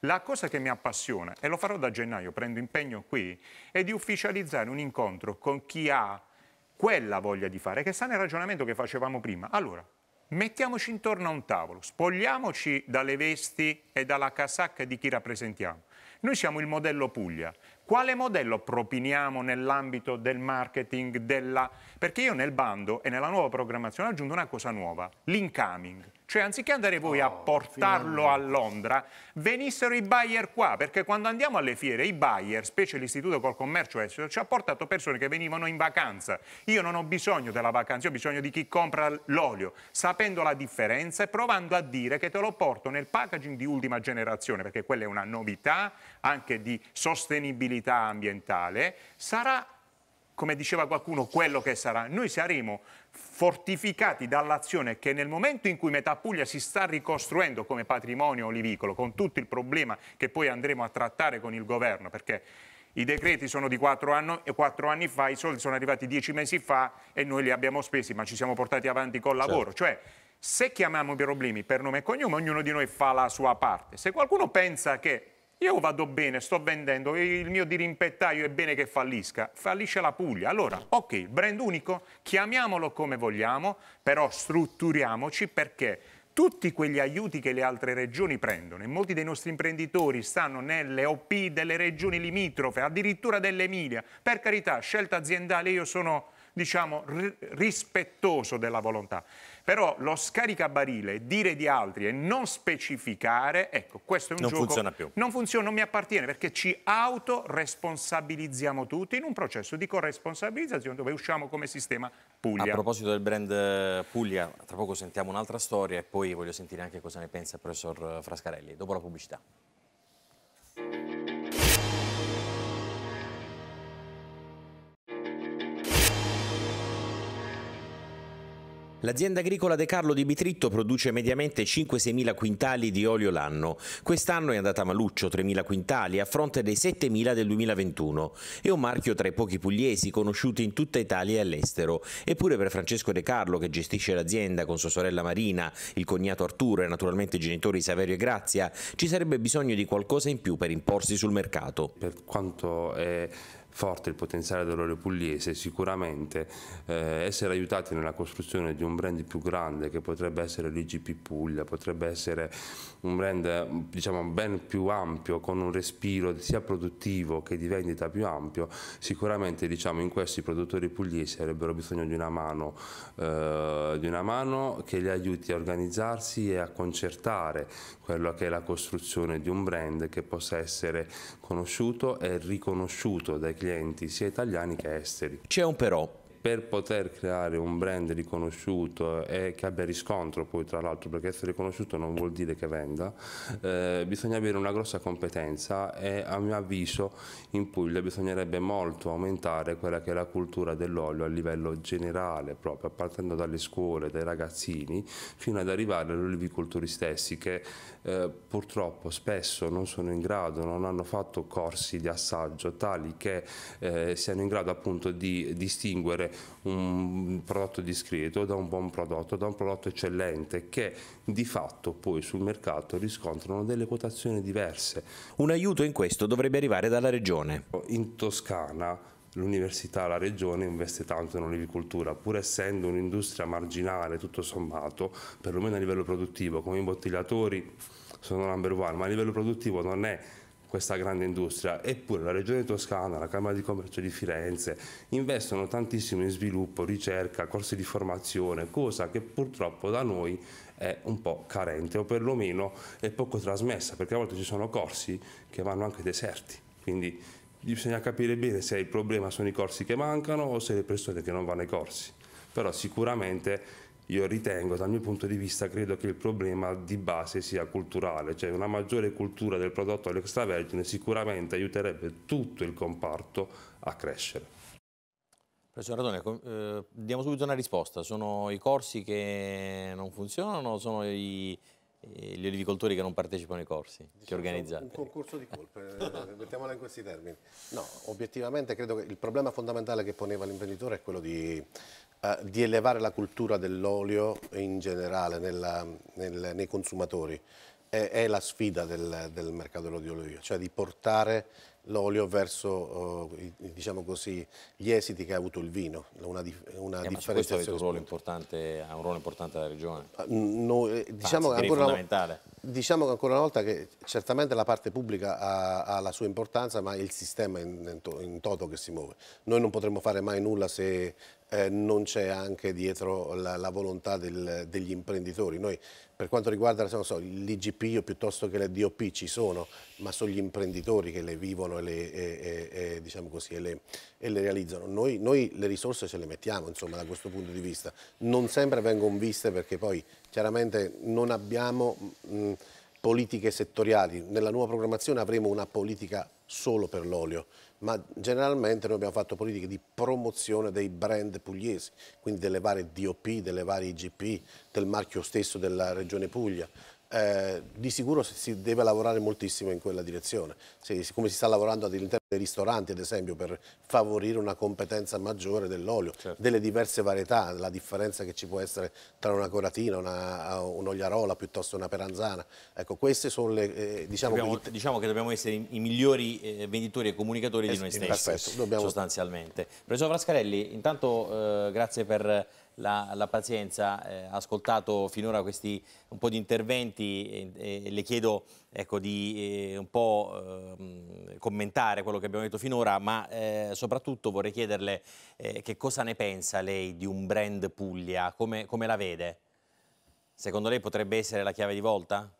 [SPEAKER 3] La cosa che mi appassiona, e lo farò da gennaio, prendo impegno qui, è di ufficializzare un incontro con chi ha quella voglia di fare, che sta nel ragionamento che facevamo prima. Allora, mettiamoci intorno a un tavolo, spogliamoci dalle vesti e dalla casacca di chi rappresentiamo noi siamo il modello Puglia. Quale modello propiniamo nell'ambito del marketing? Della... Perché io nel bando e nella nuova programmazione ho aggiunto una cosa nuova, l'incoming. Cioè, anziché andare voi oh, a portarlo finalmente. a Londra, venissero i buyer qua, perché quando andiamo alle fiere, i buyer, specie l'Istituto col Commercio Estero, eh, ci ha portato persone che venivano in vacanza. Io non ho bisogno della vacanza, ho bisogno di chi compra l'olio, sapendo la differenza e provando a dire che te lo porto nel packaging di ultima generazione, perché quella è una novità anche di sostenibilità ambientale, sarà come diceva qualcuno, quello che sarà. Noi saremo fortificati dall'azione che nel momento in cui Metà Puglia si sta ricostruendo come patrimonio olivicolo, con tutto il problema che poi andremo a trattare con il governo, perché i decreti sono di quattro anni, eh, anni fa, i soldi sono arrivati dieci mesi fa e noi li abbiamo spesi, ma ci siamo portati avanti col certo. lavoro. Certo. Cioè, se chiamiamo i problemi per nome e cognome, ognuno di noi fa la sua parte. Se qualcuno pensa che io vado bene, sto vendendo, il mio dirimpettaio è bene che fallisca, fallisce la Puglia. Allora, ok, brand unico, chiamiamolo come vogliamo, però strutturiamoci perché tutti quegli aiuti che le altre regioni prendono e molti dei nostri imprenditori stanno nelle OP delle regioni limitrofe, addirittura dell'Emilia. Per carità, scelta aziendale, io sono diciamo rispettoso della volontà. Però lo scaricabarile, dire di altri e non specificare, ecco, questo è un non gioco... Non funziona più. Non funziona, non mi appartiene, perché ci autoresponsabilizziamo tutti in un processo di corresponsabilizzazione dove usciamo come sistema
[SPEAKER 1] Puglia. A proposito del brand Puglia, tra poco sentiamo un'altra storia e poi voglio sentire anche cosa ne pensa il professor Frascarelli, dopo la pubblicità. L'azienda agricola De Carlo di Bitritto produce mediamente 5-6 quintali di olio l'anno. Quest'anno è andata a Maluccio 3 quintali a fronte dei 7 del 2021. È un marchio tra i pochi pugliesi conosciuti in tutta Italia e all'estero. Eppure per Francesco De Carlo, che gestisce l'azienda con sua sorella Marina, il cognato Arturo e naturalmente i genitori Saverio e Grazia, ci sarebbe bisogno di qualcosa in
[SPEAKER 10] più per imporsi sul mercato. Per quanto è forte il potenziale dell'olio pugliese, sicuramente eh, essere aiutati nella costruzione di un brand più grande che potrebbe essere l'IGP Puglia, potrebbe essere un brand diciamo ben più ampio con un respiro sia produttivo che di vendita più ampio, sicuramente diciamo in questi produttori pugliesi avrebbero bisogno di una mano, eh, di una mano che li aiuti a organizzarsi e a concertare quello che è la costruzione di un brand che possa essere conosciuto e riconosciuto dai clienti clienti, sia italiani che esteri. C'è un però per poter creare un brand riconosciuto eh, e che abbia riscontro poi tra l'altro perché essere riconosciuto non vuol dire che venda eh, bisogna avere una grossa competenza e a mio avviso in Puglia bisognerebbe molto aumentare quella che è la cultura dell'olio a livello generale proprio partendo dalle scuole dai ragazzini fino ad arrivare agli olivicoltori stessi che eh, purtroppo spesso non sono in grado non hanno fatto corsi di assaggio tali che eh, siano in grado appunto di distinguere un prodotto discreto da un buon prodotto, da un prodotto eccellente che di fatto poi sul mercato riscontrano delle quotazioni diverse. Un aiuto in questo dovrebbe arrivare dalla regione. In Toscana l'università, la regione investe tanto in olivicoltura, pur essendo un'industria marginale tutto sommato, perlomeno a livello produttivo, come imbottigliatori sono number one, ma a livello produttivo non è questa grande industria, eppure la Regione Toscana, la Camera di Commercio di Firenze investono tantissimo in sviluppo, ricerca, corsi di formazione, cosa che purtroppo da noi è un po' carente o perlomeno è poco trasmessa, perché a volte ci sono corsi che vanno anche deserti, quindi bisogna capire bene se il problema sono i corsi che mancano o se le persone che non vanno ai corsi, però sicuramente io ritengo, dal mio punto di vista, credo che il problema di base sia culturale, cioè una maggiore cultura del prodotto all'extravergine sicuramente aiuterebbe tutto il comparto a crescere.
[SPEAKER 1] Professor Radone, eh, diamo subito una risposta. Sono i corsi che non funzionano o sono i, eh, gli olivicoltori che non partecipano ai corsi diciamo, che organizzate? Un
[SPEAKER 5] concorso di colpe, eh, mettiamola in questi termini. No, obiettivamente credo che il problema fondamentale che poneva l'imprenditore è quello di eh, di elevare la cultura dell'olio in generale nella, nel, nei consumatori. È, è, la sfida del, del mercato dell'olio di olio, cioè di portare l'olio verso eh, diciamo così, gli esiti che ha avuto il vino. Una, una eh, questo un ruolo importante, ha un ruolo importante alla regione? Eh, no, eh, diciamo, Anzi, ancora una, diciamo ancora una volta che certamente la parte pubblica ha, ha la sua importanza, ma è il sistema in, in, toto che si muove. Noi non potremmo fare mai nulla se eh, non c'è anche dietro la, la volontà del, degli imprenditori. Noi per quanto riguarda so, l'IGP o piuttosto che le DOP ci sono, ma sono gli imprenditori che le vivono e le, e, e, e, diciamo così, le, le realizzano. Noi, noi, le risorse ce le mettiamo insomma, da questo punto di vista. Non sempre vengono viste perché poi chiaramente non abbiamo mh, mm, politiche settoriali. Nella nuova programmazione avremo una politica solo per l'olio ma generalmente noi abbiamo fatto politiche di promozione dei brand pugliesi, quindi delle varie DOP, delle varie IGP, del marchio stesso della regione Puglia. Eh, di sicuro si deve lavorare moltissimo in quella direzione, si, come si sta lavorando all'interno dei ristoranti ad esempio per favorire una competenza maggiore dell'olio, certo. delle diverse varietà, la differenza che ci può essere tra una coratina, una, uh, un'ogliarola piuttosto che una peranzana, ecco queste sono le... Eh, diciamo, dobbiamo, che...
[SPEAKER 1] diciamo, che dobbiamo essere i, i migliori eh, venditori e comunicatori di noi stessi, perfetto, dobbiamo... sostanzialmente. Professor Frascarelli, intanto eh, grazie per la, la pazienza, eh, ha ascoltato finora questi un po' di interventi e, e le chiedo ecco, di eh, un po' eh, commentare quello che abbiamo detto finora, ma eh, soprattutto vorrei chiederle eh, che cosa ne pensa lei di un brand Puglia, come, come la vede? Secondo lei potrebbe essere la chiave di volta?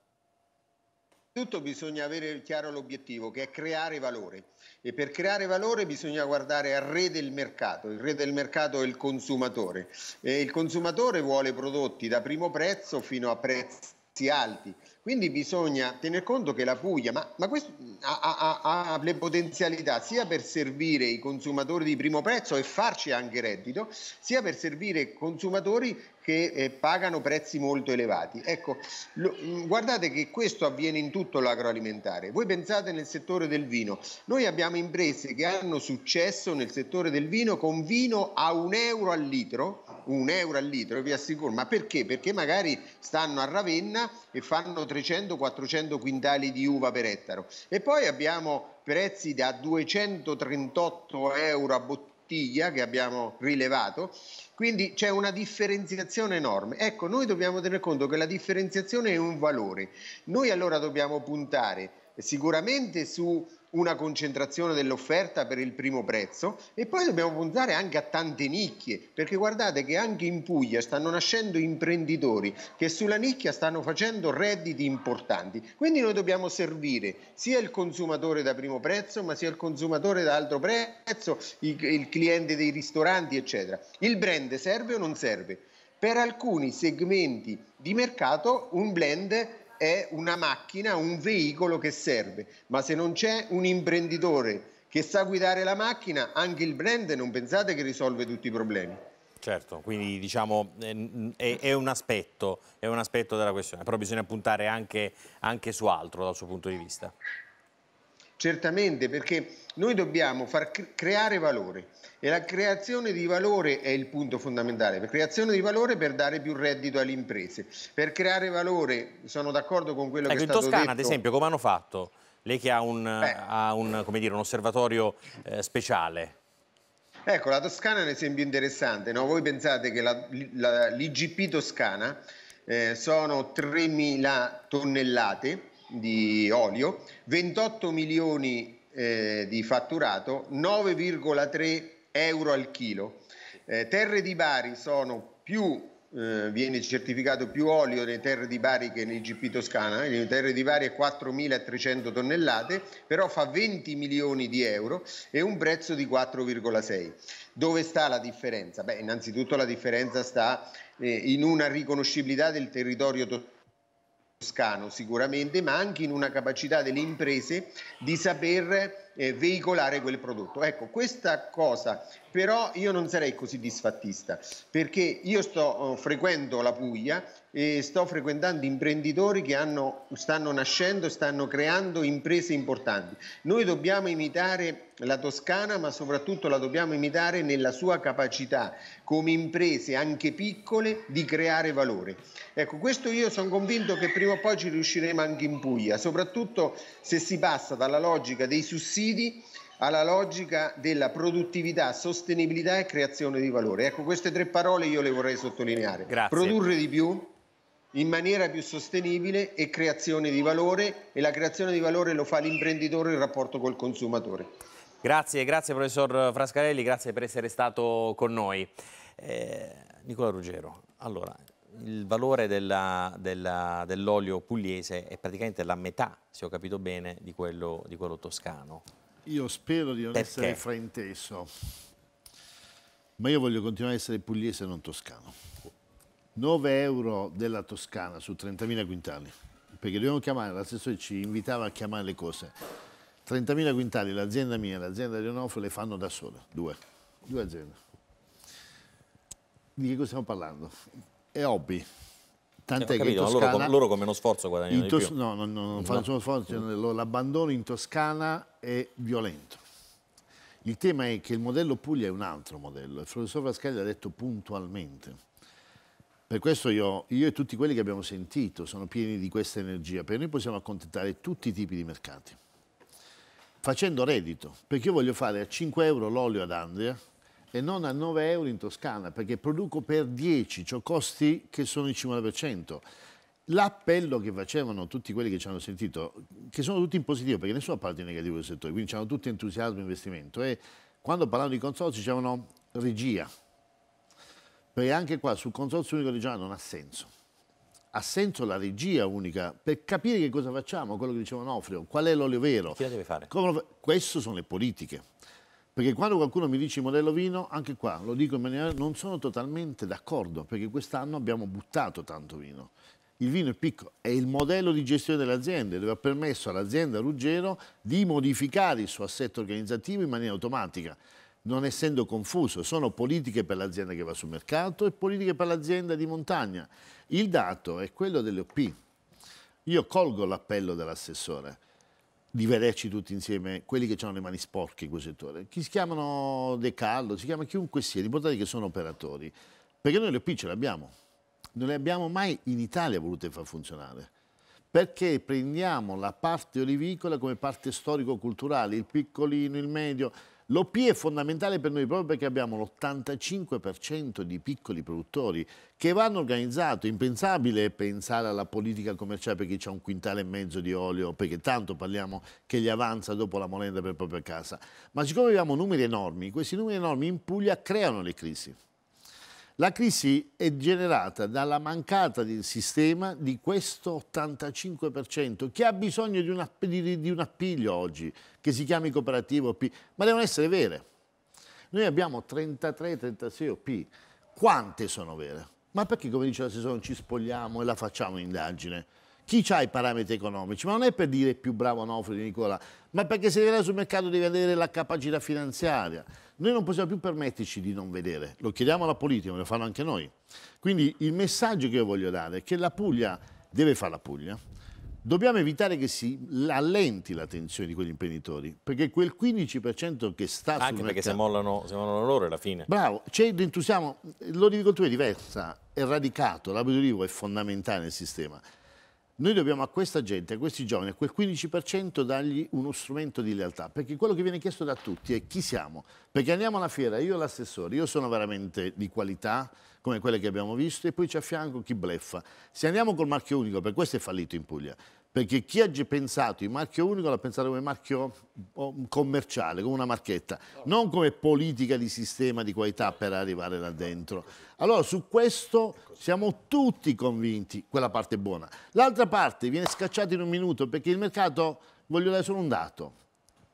[SPEAKER 2] Innanzitutto bisogna avere chiaro l'obiettivo che è creare valore e per creare valore bisogna guardare al re del mercato, il re del mercato è il consumatore e il consumatore vuole prodotti da primo prezzo fino a prezzi alti quindi bisogna tener conto che la Puglia ma, ma questo, ha, ha, ha, le potenzialità sia per servire i consumatori di primo prezzo e farci anche reddito, sia per servire consumatori che eh, pagano prezzi molto elevati. Ecco, lo, mm, guardate che questo avviene in tutto l'agroalimentare. Voi pensate nel settore del vino. Noi abbiamo imprese che hanno successo nel settore del vino con vino a un euro al litro un euro al litro, vi assicuro, ma perché? Perché magari stanno a Ravenna e fanno 300-400 quintali di uva per ettaro. E poi abbiamo prezzi da 238 euro a bottiglia che abbiamo rilevato, quindi c'è una differenziazione enorme. Ecco, noi dobbiamo tenere conto che la differenziazione è un valore. Noi allora dobbiamo puntare sicuramente su una concentrazione dell'offerta per il primo prezzo e poi dobbiamo puntare anche a tante nicchie, perché guardate che anche in Puglia stanno nascendo imprenditori che sulla nicchia stanno facendo redditi importanti. Quindi noi dobbiamo servire sia il consumatore da primo prezzo, ma sia il consumatore da altro prezzo, il cliente dei ristoranti, eccetera. Il brand serve o non serve? Per alcuni segmenti di mercato un blend è una macchina, un veicolo che serve, ma se non c'è un imprenditore che sa guidare la macchina, anche il brand non pensate che risolve tutti i problemi.
[SPEAKER 1] Certo, quindi diciamo è, è, un aspetto, è un aspetto della questione, però bisogna puntare anche, anche su altro dal suo punto di vista.
[SPEAKER 2] Certamente perché noi dobbiamo far creare valore e la creazione di valore è il punto fondamentale, per creazione di valore per dare più reddito alle imprese, per creare valore, sono d'accordo con quello ecco, che è stato detto. In Toscana ad esempio
[SPEAKER 1] come hanno fatto? Lei che ha un, ha un, dire, un osservatorio eh, speciale.
[SPEAKER 2] Ecco, la Toscana è un esempio interessante. No? Voi pensate che l'IGP Toscana eh, sono 3.000 tonnellate di olio, 28 milioni eh, di fatturato, 9,3 euro al chilo. Eh, terre di Bari sono più eh, viene certificato più olio nelle terre di Bari che nel GP Toscana, eh. le terre di Bari è 4.300 tonnellate, però fa 20 milioni di euro e un prezzo di 4,6. Dove sta la differenza? Beh, innanzitutto la differenza sta eh, in una riconoscibilità del territorio toscano toscano sicuramente, ma anche in una capacità delle imprese di saper eh, veicolare quel prodotto. Ecco, questa cosa però io non sarei così disfattista, perché io sto, oh, frequento la Puglia e sto frequentando imprenditori che hanno, stanno nascendo, stanno creando imprese importanti. Noi dobbiamo imitare la Toscana, ma soprattutto la dobbiamo imitare nella sua capacità, come imprese anche piccole, di creare valore. Ecco, questo io sono convinto che prima o poi ci riusciremo anche in Puglia, soprattutto se si passa dalla logica dei sussidi alla logica della produttività, sostenibilità e creazione di valore. Ecco, queste tre parole io le vorrei sottolineare. Grazie. Produrre di più, in maniera più sostenibile e creazione di valore e la creazione di valore lo fa l'imprenditore in rapporto col consumatore.
[SPEAKER 1] Grazie, grazie professor Frascarelli, grazie per essere stato con noi. Eh, Nicola Ruggero, allora, il valore dell'olio dell pugliese è praticamente la metà, se ho capito bene, di quello, di quello toscano.
[SPEAKER 4] Io spero di non Perché? essere frainteso, ma io voglio continuare a essere pugliese e non toscano. 9 euro della Toscana su 30.000 quintali, perché dobbiamo chiamare, l'assessore ci invitava a chiamare le cose. 30.000 quintali l'azienda mia e l'azienda di Onofre le fanno da sole, due, due aziende. Di che cosa stiamo parlando? È hobby. Tant'è eh, che capito, Toscana, loro, loro, con meno sforzo guadagnano di più. No, no, no non fanno nessuno sforzo, no. l'abbandono in Toscana è violento. Il tema è che il modello Puglia è un altro modello. Il professor Vascaglia ha detto puntualmente per questo io, io, e tutti quelli che abbiamo sentito sono pieni di questa energia, perché noi possiamo accontentare tutti i tipi di mercati, facendo reddito, perché io voglio fare a 5 euro l'olio ad Andrea e non a 9 euro in Toscana, perché produco per 10, ho costi che sono il 50%. L'appello che facevano tutti quelli che ci hanno sentito, che sono tutti in positivo, perché nessuno parla di negativo del settore, quindi hanno tutti entusiasmo e investimento, e quando parlavano di consorzi dicevano regia, perché anche qua sul consorzio unico regionale non ha senso. Ha senso la regia unica per capire che cosa facciamo, quello che diceva Onofrio, qual è l'olio vero. Chi la deve fare? Come... Queste sono le politiche. Perché quando qualcuno mi dice modello vino, anche qua lo dico in maniera... non sono totalmente d'accordo, perché quest'anno abbiamo buttato tanto vino. Il vino è piccolo, è il modello di gestione delle aziende, dove ha permesso all'azienda Ruggero di modificare il suo assetto organizzativo in maniera automatica non essendo confuso, sono politiche per l'azienda che va sul mercato e politiche per l'azienda di montagna. Il dato è quello delle OP. Io colgo l'appello dell'assessore di vederci tutti insieme, quelli che hanno le mani sporche in quel settore. Chi si chiamano De Carlo, si chiama chiunque sia, l'importante è che sono operatori. Perché noi le OP ce le abbiamo. Non le abbiamo mai in Italia volute far funzionare perché prendiamo la parte olivicola come parte storico-culturale, il piccolino, il medio. L'OP è fondamentale per noi proprio perché abbiamo l'85% di piccoli produttori che vanno organizzati. Impensabile pensare alla politica commerciale perché c'è un quintale e mezzo di olio, perché tanto parliamo che gli avanza dopo la molenda per propria casa. Ma siccome abbiamo numeri enormi, questi numeri enormi in Puglia creano le crisi. La crisi è generata dalla mancata del sistema di questo 85% che ha bisogno di un, di, di un appiglio oggi, che si chiami cooperativo OP, ma devono essere vere. Noi abbiamo 33-36 OP, quante sono vere? Ma perché come diceva l'assessore non ci spogliamo e la facciamo indagine? chi ha i parametri economici, ma non è per dire più bravo Nofri di Nicola, ma perché se arriverà sul mercato devi avere la capacità finanziaria. Noi non possiamo più permetterci di non vedere, lo chiediamo alla politica, lo fanno anche noi. Quindi il messaggio che io voglio dare è che la Puglia deve fare la Puglia, dobbiamo evitare che si allenti la tensione di quegli imprenditori, perché quel 15% che sta Anche sul mercato... Anche perché se
[SPEAKER 1] mollano, se mollano loro alla fine.
[SPEAKER 4] Bravo, c'è l'entusiasmo, l'oricoltura è diversa, è radicato, l'abiturivo è fondamentale nel sistema. Noi dobbiamo a questa gente, a questi giovani, a quel 15% dargli uno strumento di lealtà, perché quello che viene chiesto da tutti è chi siamo, perché andiamo alla fiera, io l'assessore, io sono veramente di qualità, come quelle che abbiamo visto, e poi c'è a fianco chi bleffa. Se andiamo col marchio unico, per questo è fallito in Puglia, perché chi ha pensato il marchio unico l'ha pensato come marchio um, commerciale, come una marchetta, non come politica di sistema di qualità per arrivare là dentro. Allora su questo siamo tutti convinti, quella parte buona. L'altra parte viene scacciata in un minuto perché il mercato, voglio dare solo un dato,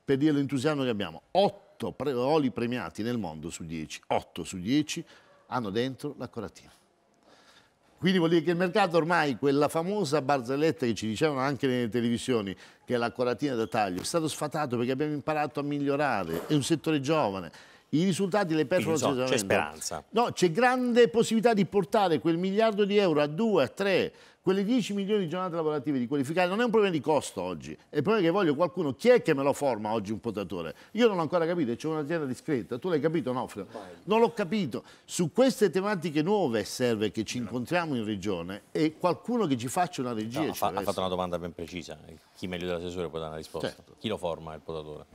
[SPEAKER 4] per dire l'entusiasmo che abbiamo, 8 pre oli premiati nel mondo su 10, 8 su 10 hanno dentro la coratina. Quindi vuol dire che il mercato ormai, quella famosa barzelletta che ci dicevano anche nelle televisioni, che è la coratina da taglio, è stato sfatato perché abbiamo imparato a migliorare, è un settore giovane. I risultati, le performance... So, c'è speranza. No, c'è grande possibilità di portare quel miliardo di euro a due, a tre, quelle 10 milioni di giornate lavorative di qualificare non è un problema di costo oggi, è il problema che voglio qualcuno, chi è che me lo forma oggi un potatore? Io non l'ho ancora capito, c'è un'azienda discreta, tu l'hai capito Nofrio? Non l'ho capito, su queste tematiche nuove serve che ci incontriamo in regione e qualcuno che ci faccia una regia. No, ha, fa, ha fatto una
[SPEAKER 3] domanda ben precisa, chi meglio dell'assessore può dare una risposta? Certo. Chi lo forma il potatore?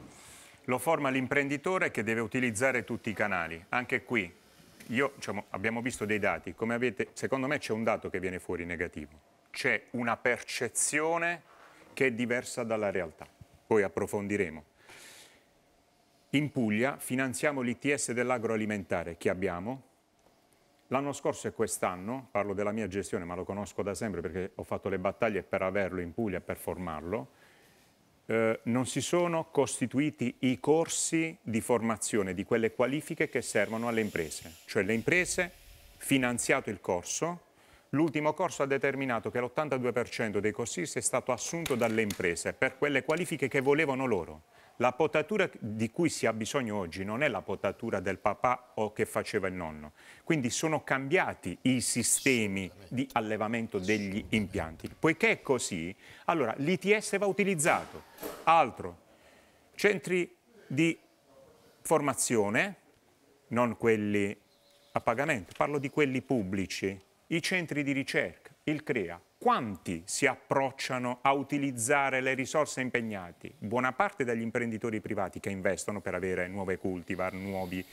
[SPEAKER 3] Lo forma l'imprenditore che deve utilizzare tutti i canali, anche qui io, diciamo, abbiamo visto dei dati, come avete, secondo me c'è un dato che viene fuori negativo, c'è una percezione che è diversa dalla realtà, poi approfondiremo. In Puglia finanziamo l'ITS dell'agroalimentare che abbiamo, L'anno scorso e quest'anno, parlo della mia gestione ma lo conosco da sempre perché ho fatto le battaglie per averlo in Puglia, per formarlo, eh, non si sono costituiti i corsi di formazione di quelle qualifiche che servono alle imprese. Cioè le imprese, finanziato il corso, l'ultimo corso ha determinato che l'82% dei corsisti è stato assunto dalle imprese per quelle qualifiche che volevano loro. La potatura di cui si ha bisogno oggi non è la potatura del papà o che faceva il nonno. Quindi sono cambiati i sistemi di allevamento degli impianti. Poiché è così, allora l'ITS va utilizzato. Altro, centri di formazione, non quelli a pagamento, parlo di quelli pubblici, i centri di ricerca, il CREA, quanti si approcciano a utilizzare le risorse impegnate? Buona parte degli imprenditori privati che investono per avere nuove cultivar, nuovi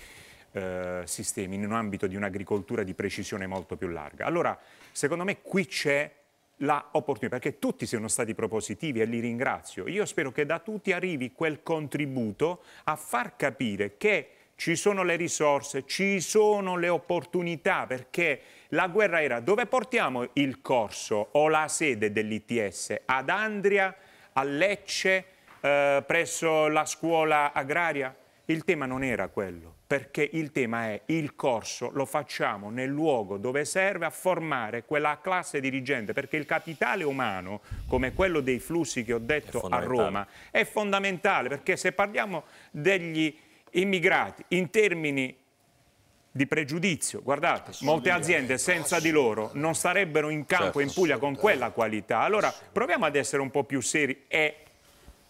[SPEAKER 3] eh, sistemi in un ambito di un'agricoltura di precisione molto più larga. Allora, secondo me qui c'è l'opportunità, perché tutti siano stati propositivi e li ringrazio. Io spero che da tutti arrivi quel contributo a far capire che ci sono le risorse, ci sono le opportunità perché la guerra era dove portiamo il corso o la sede dell'ITS? Ad Andria, a Lecce, eh, presso la scuola agraria? Il tema non era quello, perché il tema è il corso lo facciamo nel luogo dove serve a formare quella classe dirigente, perché il capitale umano, come quello dei flussi che ho detto a Roma, è fondamentale, perché se parliamo degli immigrati in termini di pregiudizio. Guardate, molte aziende senza di loro non sarebbero in campo in certo, Puglia con quella qualità. Allora proviamo ad essere un po' più seri e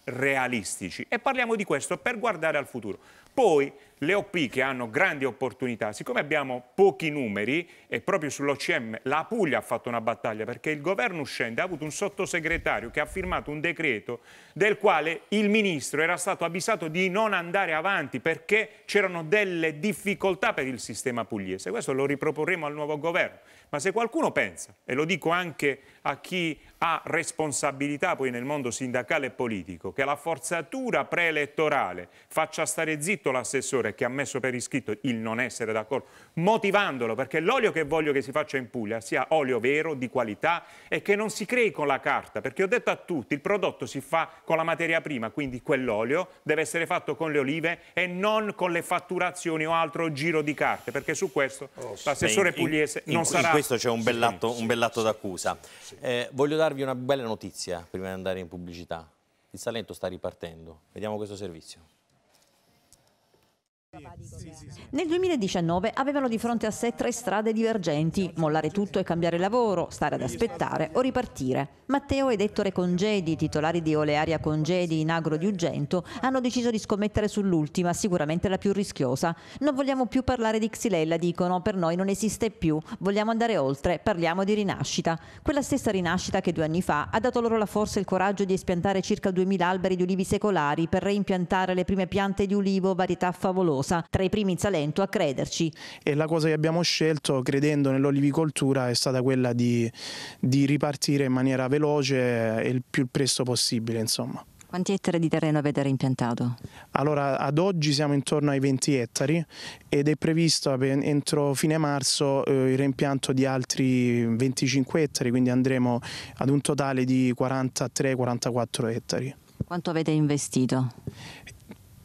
[SPEAKER 3] realistici e parliamo di questo per guardare al futuro. Poi le OP che hanno grandi opportunità, siccome abbiamo pochi numeri e proprio sull'OCM la Puglia ha fatto una battaglia perché il governo uscente ha avuto un sottosegretario che ha firmato un decreto del quale il ministro era stato avvisato di non andare avanti perché c'erano delle difficoltà per il sistema pugliese. Questo lo riproporremo al nuovo governo ma se qualcuno pensa, e lo dico anche a chi ha responsabilità poi nel mondo sindacale e politico, che la forzatura preelettorale faccia stare zitto l'assessore che ha messo per iscritto il non essere d'accordo, motivandolo perché l'olio che voglio che si faccia in Puglia sia olio vero, di qualità e che non si crei con la carta, perché ho detto a tutti, il prodotto si fa con la materia prima, quindi quell'olio deve essere fatto con le olive e non con le fatturazioni o altro giro di carte, perché su questo oh, l'assessore pugliese in, non in, sarà... In questo
[SPEAKER 1] c'è un bell'atto bel d'accusa. Eh, voglio darvi una bella notizia prima di andare in pubblicità. Il Salento sta ripartendo. Vediamo questo servizio.
[SPEAKER 11] Nel 2019 avevano di fronte a sé tre strade divergenti, mollare tutto e cambiare lavoro, stare ad aspettare o ripartire. Matteo ed Ettore Congedi, titolari di Olearia Congedi in agro di Ugento, hanno deciso di scommettere sull'ultima, sicuramente la più rischiosa. Non vogliamo più parlare di Xylella, dicono, per noi non esiste più, vogliamo andare oltre, parliamo di rinascita. Quella stessa rinascita che due anni fa ha dato loro la forza e il coraggio di espiantare circa 2000 alberi di ulivi secolari per reimpiantare le prime piante di ulivo, varietà favolose cosa, tra i primi in Salento a crederci. E la
[SPEAKER 12] cosa che abbiamo scelto credendo nell'olivicoltura è stata quella di, di ripartire in maniera veloce e il più presto possibile insomma.
[SPEAKER 11] Quanti ettari di terreno avete
[SPEAKER 12] reimpiantato? Allora, ad oggi siamo intorno ai 20 ettari ed è previsto entro fine marzo eh, il reimpianto di altri 25 ettari, quindi andremo ad un totale di 43-44 ettari.
[SPEAKER 11] Quanto avete investito?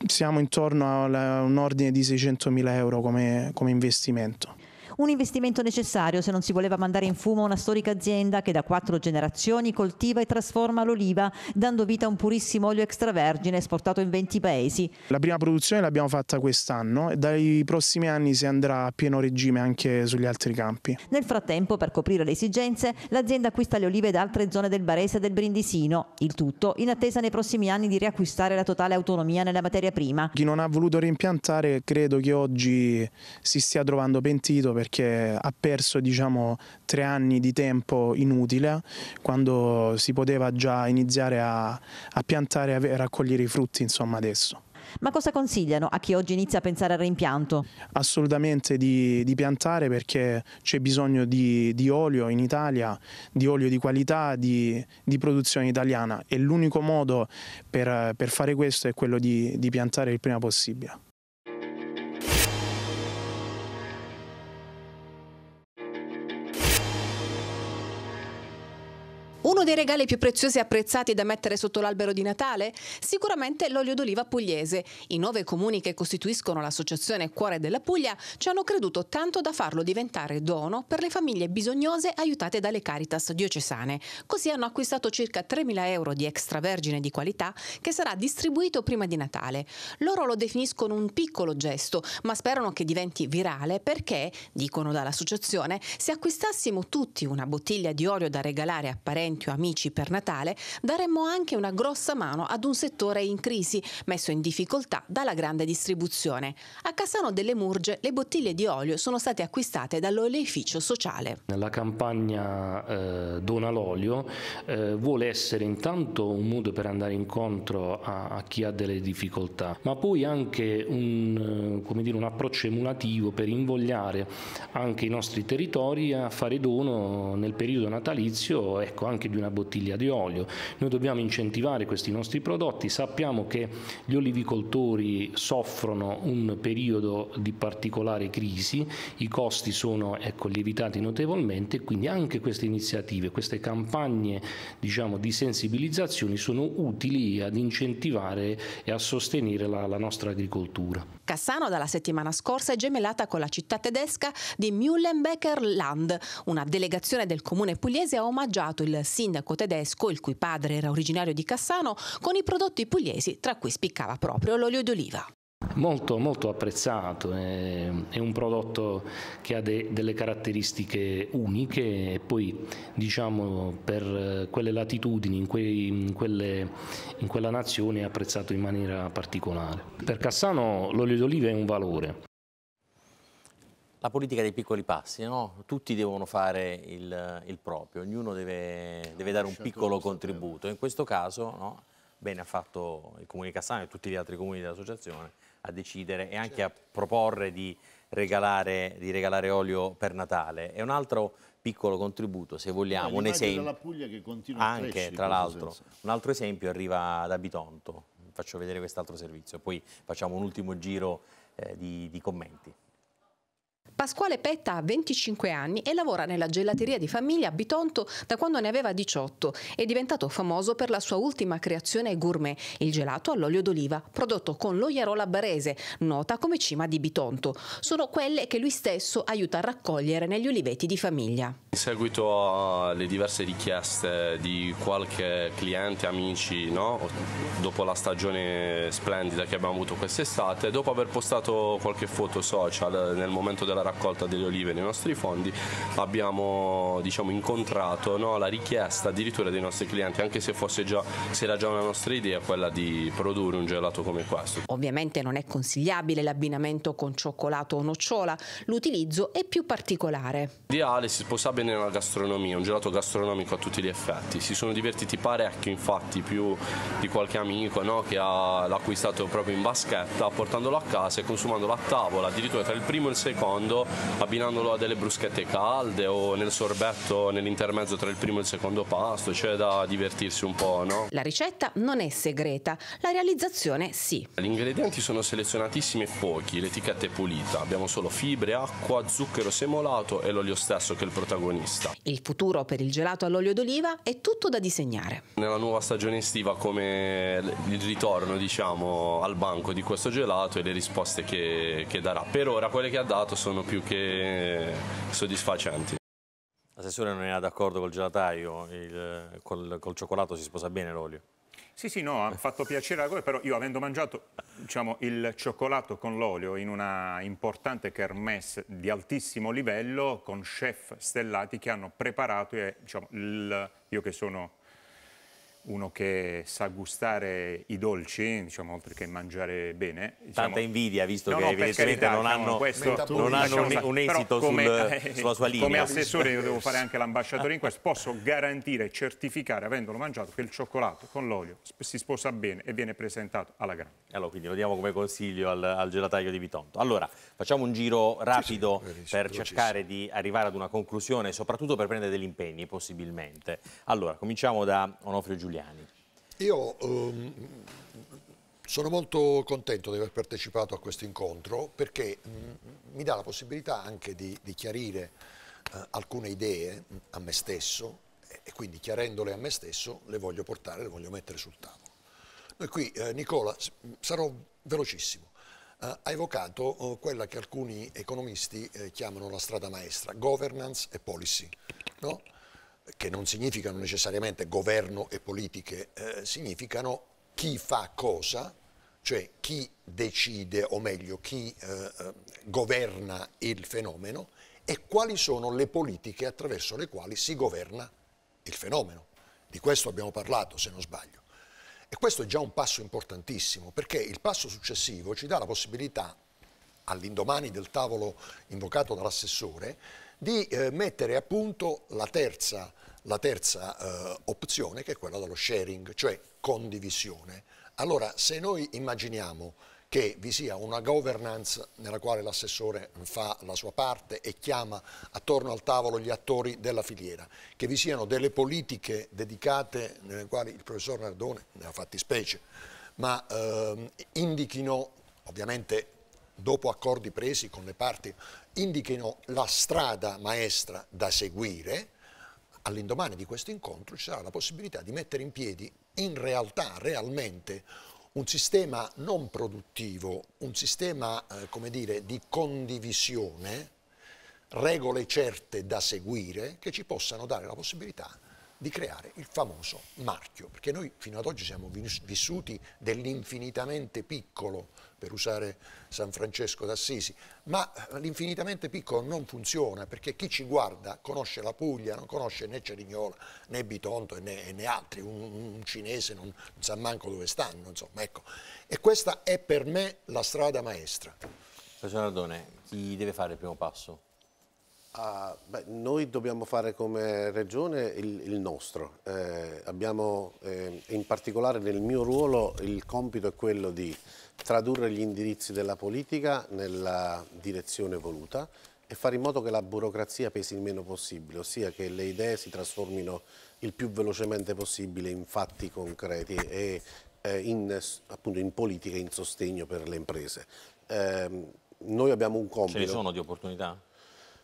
[SPEAKER 12] siamo intorno a un ordine di 600.000 euro come, come investimento.
[SPEAKER 11] Un investimento necessario se non si voleva mandare in fumo una storica azienda che da quattro generazioni coltiva e trasforma l'oliva, dando vita a un purissimo olio extravergine esportato in 20 paesi.
[SPEAKER 12] La prima produzione l'abbiamo fatta quest'anno e dai prossimi anni si andrà a pieno regime anche sugli altri campi.
[SPEAKER 11] Nel frattempo, per coprire le esigenze, l'azienda acquista le olive da altre zone del Barese e del Brindisino, il tutto in attesa nei prossimi anni di riacquistare la totale autonomia nella materia prima.
[SPEAKER 12] Chi non ha voluto rimpiantare credo che oggi si stia trovando pentito perché ha perso diciamo, tre anni di tempo inutile quando si poteva già iniziare a, a piantare e raccogliere i frutti insomma, adesso.
[SPEAKER 11] Ma cosa consigliano a chi oggi inizia a pensare al reimpianto?
[SPEAKER 12] Assolutamente di, di piantare perché c'è bisogno di, di, olio in Italia, di olio di qualità, di, di produzione italiana e l'unico modo per, per, fare questo è quello di piantare il prima possibile.
[SPEAKER 8] Uno dei regali più preziosi e apprezzati da mettere sotto l'albero di Natale? Sicuramente l'olio d'oliva pugliese. I nove comuni che costituiscono l'associazione Cuore della Puglia ci hanno creduto tanto da farlo diventare dono per le famiglie bisognose aiutate dalle Caritas diocesane. Così hanno acquistato circa 3.000 euro di extravergine di qualità che sarà distribuito prima di Natale. Loro lo definiscono un piccolo gesto, ma sperano che diventi virale perché, dicono dall'associazione, se acquistassimo tutti una bottiglia di olio da regalare a parenti o Amici per Natale, daremmo anche una grossa mano ad un settore in crisi, messo in difficoltà dalla grande distribuzione. A Cassano delle Murge le bottiglie di olio sono state acquistate dall'oleificio sociale.
[SPEAKER 13] La campagna eh, Dona l'olio eh, vuole essere intanto un modo per andare incontro a, a chi ha delle difficoltà, ma poi anche un, eh, dire, un approccio emulativo per invogliare anche i nostri territori a fare dono nel periodo natalizio ecco, anche di una bottiglia di olio. Noi dobbiamo incentivare questi nostri prodotti, sappiamo che gli olivicoltori soffrono un periodo di particolare crisi, i costi sono ecco, lievitati notevolmente, quindi anche queste iniziative, queste campagne diciamo, di sensibilizzazione sono utili ad incentivare e a sostenere la, la nostra agricoltura.
[SPEAKER 8] Cassano dalla settimana scorsa è gemellata con la città tedesca di Mühlenbecker Land. Una delegazione del comune pugliese ha omaggiato il sindaco sindaco tedesco, il cui padre era originario di Cassano, con i prodotti pugliesi, tra cui spiccava proprio l'olio d'oliva.
[SPEAKER 13] Molto, molto apprezzato, è un prodotto che ha de, delle caratteristiche uniche e poi diciamo, per eh, quelle latitudini, in, quei, in, quelle, in quella nazione è apprezzato in maniera particolare. Per Cassano l'olio d'oliva è un valore,
[SPEAKER 1] la politica dei piccoli passi, no? tutti devono fare il, il proprio, ognuno deve, deve dare un piccolo contributo. In questo caso no? bene ha fatto il Comune di Cassano e tutti gli altri comuni dell'associazione a decidere e anche a certo. proporre di regalare, di regalare olio per Natale. È un altro piccolo contributo, se vogliamo, un esempio.
[SPEAKER 4] Anche, tra l'altro,
[SPEAKER 1] un altro esempio arriva da Bitonto. Faccio vedere quest'altro servizio, poi facciamo un ultimo giro eh, di, di commenti.
[SPEAKER 8] Pasquale Petta ha 25 anni e lavora nella gelateria di famiglia a Bitonto da quando ne aveva 18. È diventato famoso per la sua ultima creazione gourmet, il gelato all'olio d'oliva, prodotto con l'Oiarola Barese, nota come cima di Bitonto. Sono quelle che lui stesso aiuta a raccogliere negli oliveti di famiglia.
[SPEAKER 14] In seguito alle diverse richieste di qualche cliente, amici, no? dopo la stagione splendida che abbiamo avuto quest'estate, dopo aver postato qualche foto social nel momento della la raccolta delle olive nei nostri fondi abbiamo diciamo, incontrato no, la richiesta addirittura dei nostri clienti, anche se, già, se era già una nostra idea quella di produrre un gelato come questo.
[SPEAKER 8] Ovviamente non è consigliabile l'abbinamento con cioccolato o nocciola, l'utilizzo è più particolare.
[SPEAKER 14] L'ideale si sposa bene nella gastronomia, un gelato gastronomico a tutti gli effetti. Si sono divertiti parecchio, infatti, più di qualche amico no, che l'ha acquistato proprio in vaschetta, portandolo a casa e consumandolo a tavola, addirittura tra il primo e il secondo secondo abbinandolo a delle bruschette calde o nel sorbetto nell'intermezzo tra il primo e il secondo pasto, cioè da divertirsi un po', no?
[SPEAKER 8] La ricetta non è segreta, la realizzazione sì.
[SPEAKER 14] Gli ingredienti sono selezionatissimi e pochi, l'etichetta è pulita, abbiamo solo fibre, acqua, zucchero semolato e l'olio stesso che è il protagonista.
[SPEAKER 8] Il futuro per il gelato all'olio d'oliva è tutto da disegnare.
[SPEAKER 14] Nella nuova stagione estiva come il ritorno diciamo al banco di questo gelato e le risposte che, che darà. Per ora quelle che ha dato sono sono più che eh, soddisfacenti. L'assessore non era d'accordo col gelataio,
[SPEAKER 3] il, col, col cioccolato si sposa bene l'olio. Sì, sì, no, ha fatto piacere a voi, però io avendo mangiato diciamo, il cioccolato con l'olio in una importante kermesse di altissimo livello con chef stellati che hanno preparato, e, diciamo, il, io che sono uno che sa gustare i dolci, diciamo, oltre che mangiare bene. Diciamo... Tanta invidia, visto no, che no, evidentemente carità, non diciamo, hanno, questo, non hanno un, un, esito come, sul, *laughs* sulla sua linea. Come assessore io devo fare anche l'ambasciatore in questo, *laughs* posso garantire e certificare, avendolo mangiato, che il cioccolato con l'olio si sposa bene e viene presentato alla grande.
[SPEAKER 1] Allora, quindi lo diamo come consiglio al, al gelataio di Vitonto. Allora, facciamo un giro rapido sì, sì, per cercare di arrivare ad una conclusione, soprattutto per prendere degli impegni, possibilmente. Allora, cominciamo da Onofrio Giuliano giuliani.
[SPEAKER 6] Io um, sono molto contento di aver partecipato a questo incontro perché mm, mi dà la possibilità anche di, di chiarire uh, alcune idee mm, a me stesso e quindi chiarendole a me stesso le voglio portare, le voglio mettere sul tavolo. Noi qui, eh, Nicola, sarò velocissimo. Uh, ha evocato uh, quella che alcuni economisti eh, chiamano la strada maestra, governance e policy. No? che non significano necessariamente governo e politiche, eh, significano chi fa cosa, cioè chi decide, o meglio, chi eh, eh, governa il fenomeno e quali sono le politiche attraverso le quali si governa il fenomeno. Di questo abbiamo parlato, se non sbaglio. E questo è già un passo importantissimo, perché il passo successivo ci dà la possibilità, all'indomani del tavolo invocato dall'assessore, di eh, mettere a punto la terza, la terza eh, opzione che è quella dello sharing, cioè condivisione. Allora se noi immaginiamo che vi sia una governance nella quale l'assessore fa la sua parte e chiama attorno al tavolo gli attori della filiera, che vi siano delle politiche dedicate nelle quali il professor Nardone, nella fattispecie, ma eh, indichino ovviamente dopo accordi presi con le parti, indichino la strada maestra da seguire, all'indomani di questo incontro ci sarà la possibilità di mettere in piedi in realtà, realmente, un sistema non produttivo, un sistema eh, come dire, di condivisione, regole certe da seguire che ci possano dare la possibilità di creare il famoso marchio, perché noi fino ad oggi siamo vissuti dell'infinitamente piccolo, per usare San Francesco d'Assisi, ma l'infinitamente piccolo non funziona perché chi ci guarda conosce la Puglia, non conosce né Cerignola né Bitonto né, né altri, un, un cinese non, non, sa manco dove stanno, insomma, ecco. E questa
[SPEAKER 1] è per me la strada maestra. Professor Nardone, chi deve fare il primo passo?
[SPEAKER 5] Ah, beh, noi dobbiamo fare come regione il, il nostro. Eh, abbiamo, eh, in particolare nel mio ruolo, il compito è quello di tradurre gli indirizzi della politica nella direzione voluta e fare in modo che la burocrazia pesi il meno possibile, ossia che le idee si trasformino il più velocemente possibile in fatti concreti e eh, in, appunto, in politiche in sostegno per le imprese. Eh, noi abbiamo un compito... Ce ne sono di opportunità?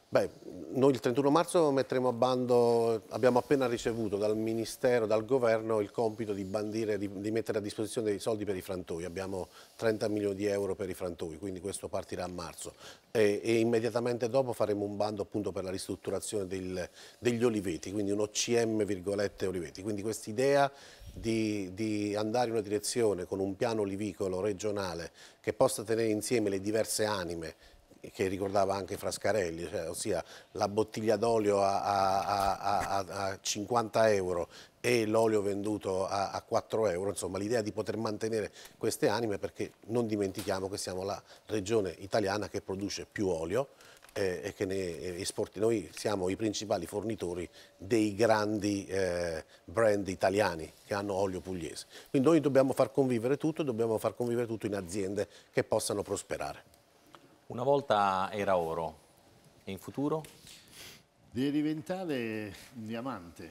[SPEAKER 5] Beh, noi il 31 marzo metteremo a bando, abbiamo appena ricevuto dal Ministero, dal Governo, il compito di bandire, di, di, mettere a disposizione dei soldi per i frantoi. Abbiamo 30 milioni di euro per i frantoi, quindi questo partirà a marzo. E, e immediatamente dopo faremo un bando appunto per la ristrutturazione del, degli oliveti, quindi un OCM virgolette oliveti. Quindi quest'idea di, di, andare in una direzione con un piano olivicolo regionale che possa tenere insieme le diverse anime che ricordava anche Frascarelli, cioè, ossia la bottiglia d'olio a, a, a, a, 50 euro e l'olio venduto a, 4 euro, insomma l'idea di poter mantenere queste anime perché non dimentichiamo che siamo la regione italiana che produce più olio eh, e che ne esporti. Noi siamo i principali fornitori dei grandi eh, brand italiani che hanno olio pugliese. Quindi noi dobbiamo far convivere tutto, e dobbiamo far convivere tutto in aziende che possano prosperare.
[SPEAKER 1] Una volta era oro, e in futuro? Deve diventare un diamante.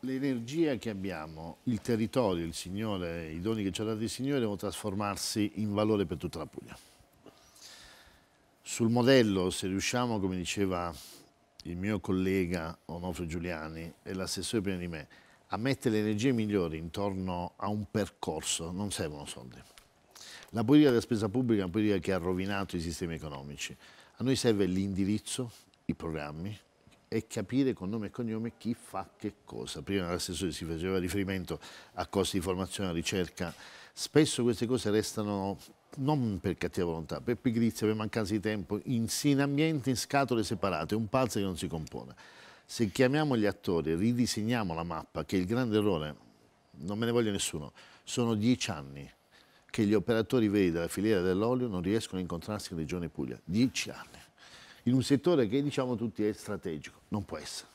[SPEAKER 4] L'energia che abbiamo, il territorio, il Signore, i doni che ci ha dato il Signore devono trasformarsi in valore per tutta la Puglia. Sul modello, se riusciamo, come diceva il mio collega Onofre Giuliani e l'assessore prima di me, a mettere le energie migliori intorno a un percorso non servono soldi. La politica della spesa pubblica è una politica che ha rovinato i sistemi economici. A noi serve l'indirizzo, i programmi e capire con nome e cognome chi fa che cosa. Prima l'assessore si faceva riferimento a costi di formazione e ricerca. Spesso queste cose restano non per cattiva volontà, per pigrizia, per mancanza di tempo, in, in ambienti, in scatole separate, un puzzle che non si compone. Se chiamiamo gli attori, ridisegniamo la mappa, che è il grande errore, non me ne voglia nessuno, sono dieci anni che gli operatori veri della filiera dell'olio non riescono a incontrarsi in Regione Puglia. Dieci anni. In un settore che diciamo tutti è strategico. Non può essere.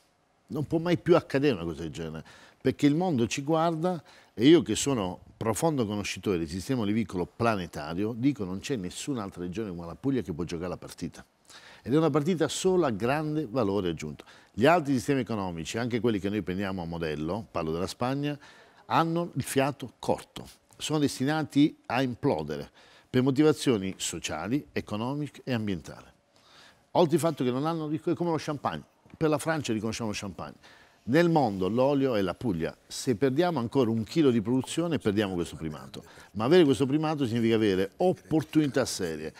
[SPEAKER 4] Non può mai più accadere una cosa del genere. Perché il mondo ci guarda e io che sono profondo conoscitore del sistema olivicolo planetario, dico non c'è nessun'altra regione come la Puglia che può giocare la partita ed è una partita solo a grande valore aggiunto. Gli altri sistemi economici, anche quelli che noi prendiamo a modello, parlo della Spagna, hanno il fiato corto sono destinati a implodere per motivazioni sociali, economiche e ambientali. Oltre al fatto che non hanno, è come lo champagne, per la Francia riconosciamo lo champagne, nel mondo l'olio è la Puglia. Se perdiamo ancora un chilo di produzione perdiamo questo primato. Ma avere questo primato significa avere opportunità serie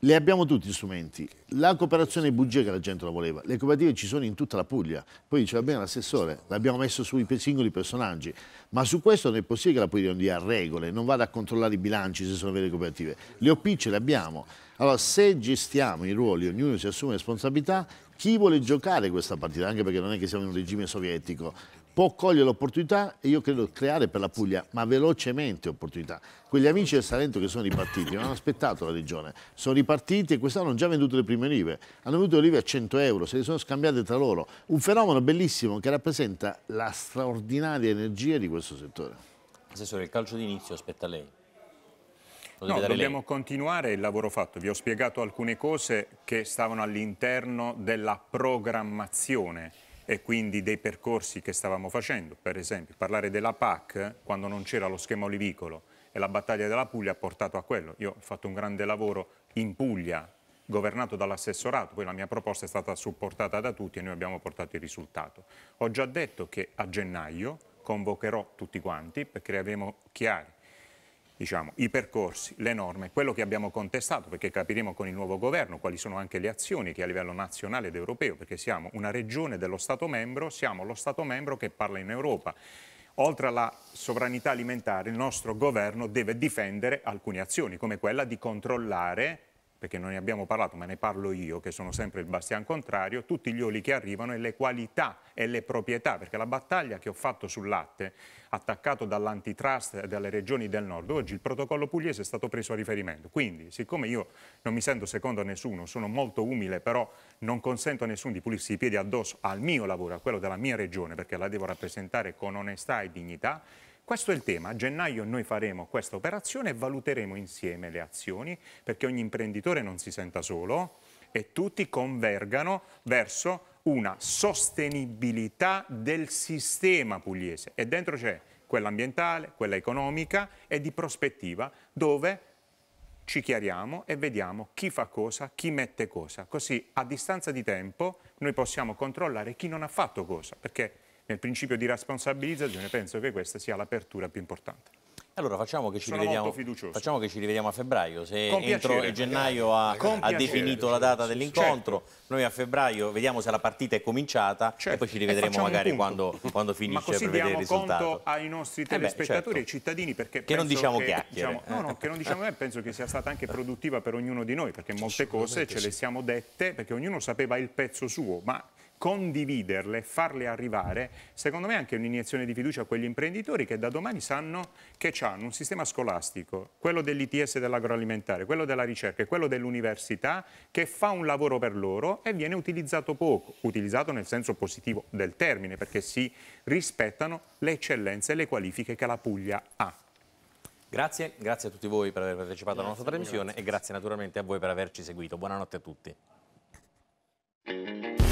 [SPEAKER 4] le abbiamo tutti gli strumenti. La cooperazione è bugia che la gente la voleva. Le cooperative ci sono in tutta la Puglia. Poi diceva bene l'assessore, l'abbiamo messo sui singoli personaggi. Ma su questo non è possibile che la Puglia non dia regole, non vada a controllare i bilanci se sono vere cooperative. Le OP ce le abbiamo. Allora, se gestiamo i ruoli, ognuno si assume responsabilità, chi vuole giocare questa partita? Anche perché non è che siamo in un regime sovietico può cogliere l'opportunità e io credo creare per la Puglia, ma velocemente opportunità. Quegli amici del Salento che sono ripartiti non hanno aspettato la regione, sono ripartiti e quest'anno hanno già venduto le prime olive, hanno venduto le olive a 100 euro, se le sono scambiate tra loro. Un fenomeno bellissimo che rappresenta la straordinaria energia di questo settore.
[SPEAKER 1] Assessore,
[SPEAKER 3] il calcio d'inizio aspetta lei. No, dobbiamo lei. continuare il lavoro fatto. Vi ho spiegato alcune cose che stavano all'interno della programmazione e quindi dei percorsi che stavamo facendo. Per esempio, parlare della PAC quando non c'era lo schema olivicolo e la battaglia della Puglia ha portato a quello. Io ho fatto un grande lavoro in Puglia, governato dall'assessorato, poi la mia proposta è stata supportata da tutti e noi abbiamo portato il risultato. Ho già detto che a gennaio convocherò tutti quanti perché abbiamo chiari diciamo, i percorsi, le norme, quello che abbiamo contestato, perché capiremo con il nuovo governo quali sono anche le azioni che a livello nazionale ed europeo, perché siamo una regione dello Stato membro, siamo lo Stato membro che parla in Europa. Oltre alla sovranità alimentare, il nostro governo deve difendere alcune azioni, come quella di controllare perché non ne abbiamo parlato ma ne parlo io, che sono sempre il bastian contrario, tutti gli oli che arrivano e le qualità e le proprietà, perché la battaglia che ho fatto sul latte, attaccato dall'antitrust e dalle regioni del nord, oggi il protocollo pugliese è stato preso a riferimento. Quindi, siccome io non mi sento secondo a nessuno, sono molto umile, però non consento a nessuno di pulirsi i piedi addosso al mio lavoro, a quello della mia regione, perché la devo rappresentare con onestà e dignità, questo è il tema. A gennaio noi faremo questa operazione e valuteremo insieme le azioni perché ogni imprenditore non si senta solo e tutti convergano verso una sostenibilità del sistema pugliese e dentro c'è quella ambientale, quella economica e di prospettiva dove ci chiariamo e vediamo chi fa cosa, chi mette cosa. Così a distanza di tempo noi possiamo controllare chi non ha fatto cosa, perché nel principio di responsabilizzazione penso che questa sia l'apertura più importante. Allora facciamo che, ci rivediamo, facciamo che, ci rivediamo, a febbraio, se Con entro gennaio ha, ha, definito la data dell'incontro,
[SPEAKER 1] certo. noi a febbraio vediamo se la partita è cominciata certo. e poi ci rivedremo magari quando, *laughs* quando, finisce Ma per vedere il risultato. conto
[SPEAKER 3] ai nostri eh certo. telespettatori e eh ai cittadini perché che non diciamo che, chiacchiere. Diciamo, no, no, che non diciamo che *laughs* penso che sia stata anche produttiva per ognuno di noi perché molte cose ce le siamo dette perché ognuno sapeva il pezzo suo, ma condividerle, farle arrivare, secondo me è anche un'iniezione di fiducia a quegli imprenditori che da domani sanno che hanno un sistema scolastico, quello dell'ITS dell'agroalimentare, quello della ricerca e quello dell'università che fa un lavoro per loro e viene utilizzato poco, utilizzato nel senso positivo del termine perché si rispettano le eccellenze e le qualifiche che la Puglia ha. Grazie, grazie a tutti voi
[SPEAKER 1] per aver partecipato alla nostra trasmissione grazie. e grazie naturalmente a voi per averci seguito. Buonanotte a tutti.